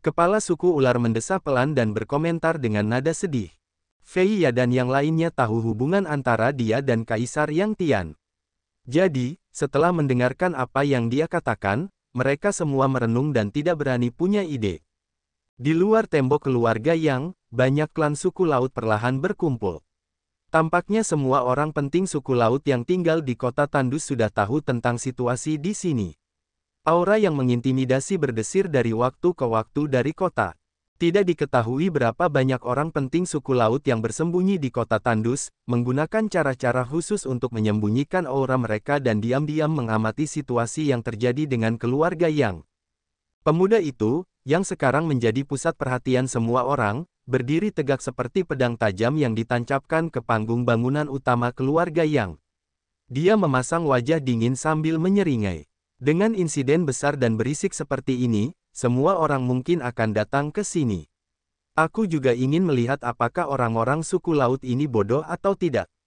Kepala suku ular mendesah pelan dan berkomentar dengan nada sedih. Fei Ya dan yang lainnya tahu hubungan antara dia dan Kaisar Yang Tian. Jadi, setelah mendengarkan apa yang dia katakan, mereka semua merenung dan tidak berani punya ide. Di luar tembok keluarga yang, banyak klan suku laut perlahan berkumpul. Tampaknya semua orang penting suku laut yang tinggal di kota Tandus sudah tahu tentang situasi di sini. Aura yang mengintimidasi berdesir dari waktu ke waktu dari kota. Tidak diketahui berapa banyak orang penting suku laut yang bersembunyi di kota Tandus, menggunakan cara-cara khusus untuk menyembunyikan aura mereka dan diam-diam mengamati situasi yang terjadi dengan keluarga Yang. Pemuda itu, yang sekarang menjadi pusat perhatian semua orang, berdiri tegak seperti pedang tajam yang ditancapkan ke panggung bangunan utama keluarga Yang. Dia memasang wajah dingin sambil menyeringai. Dengan insiden besar dan berisik seperti ini, semua orang mungkin akan datang ke sini. Aku juga ingin melihat apakah orang-orang suku laut ini bodoh atau tidak.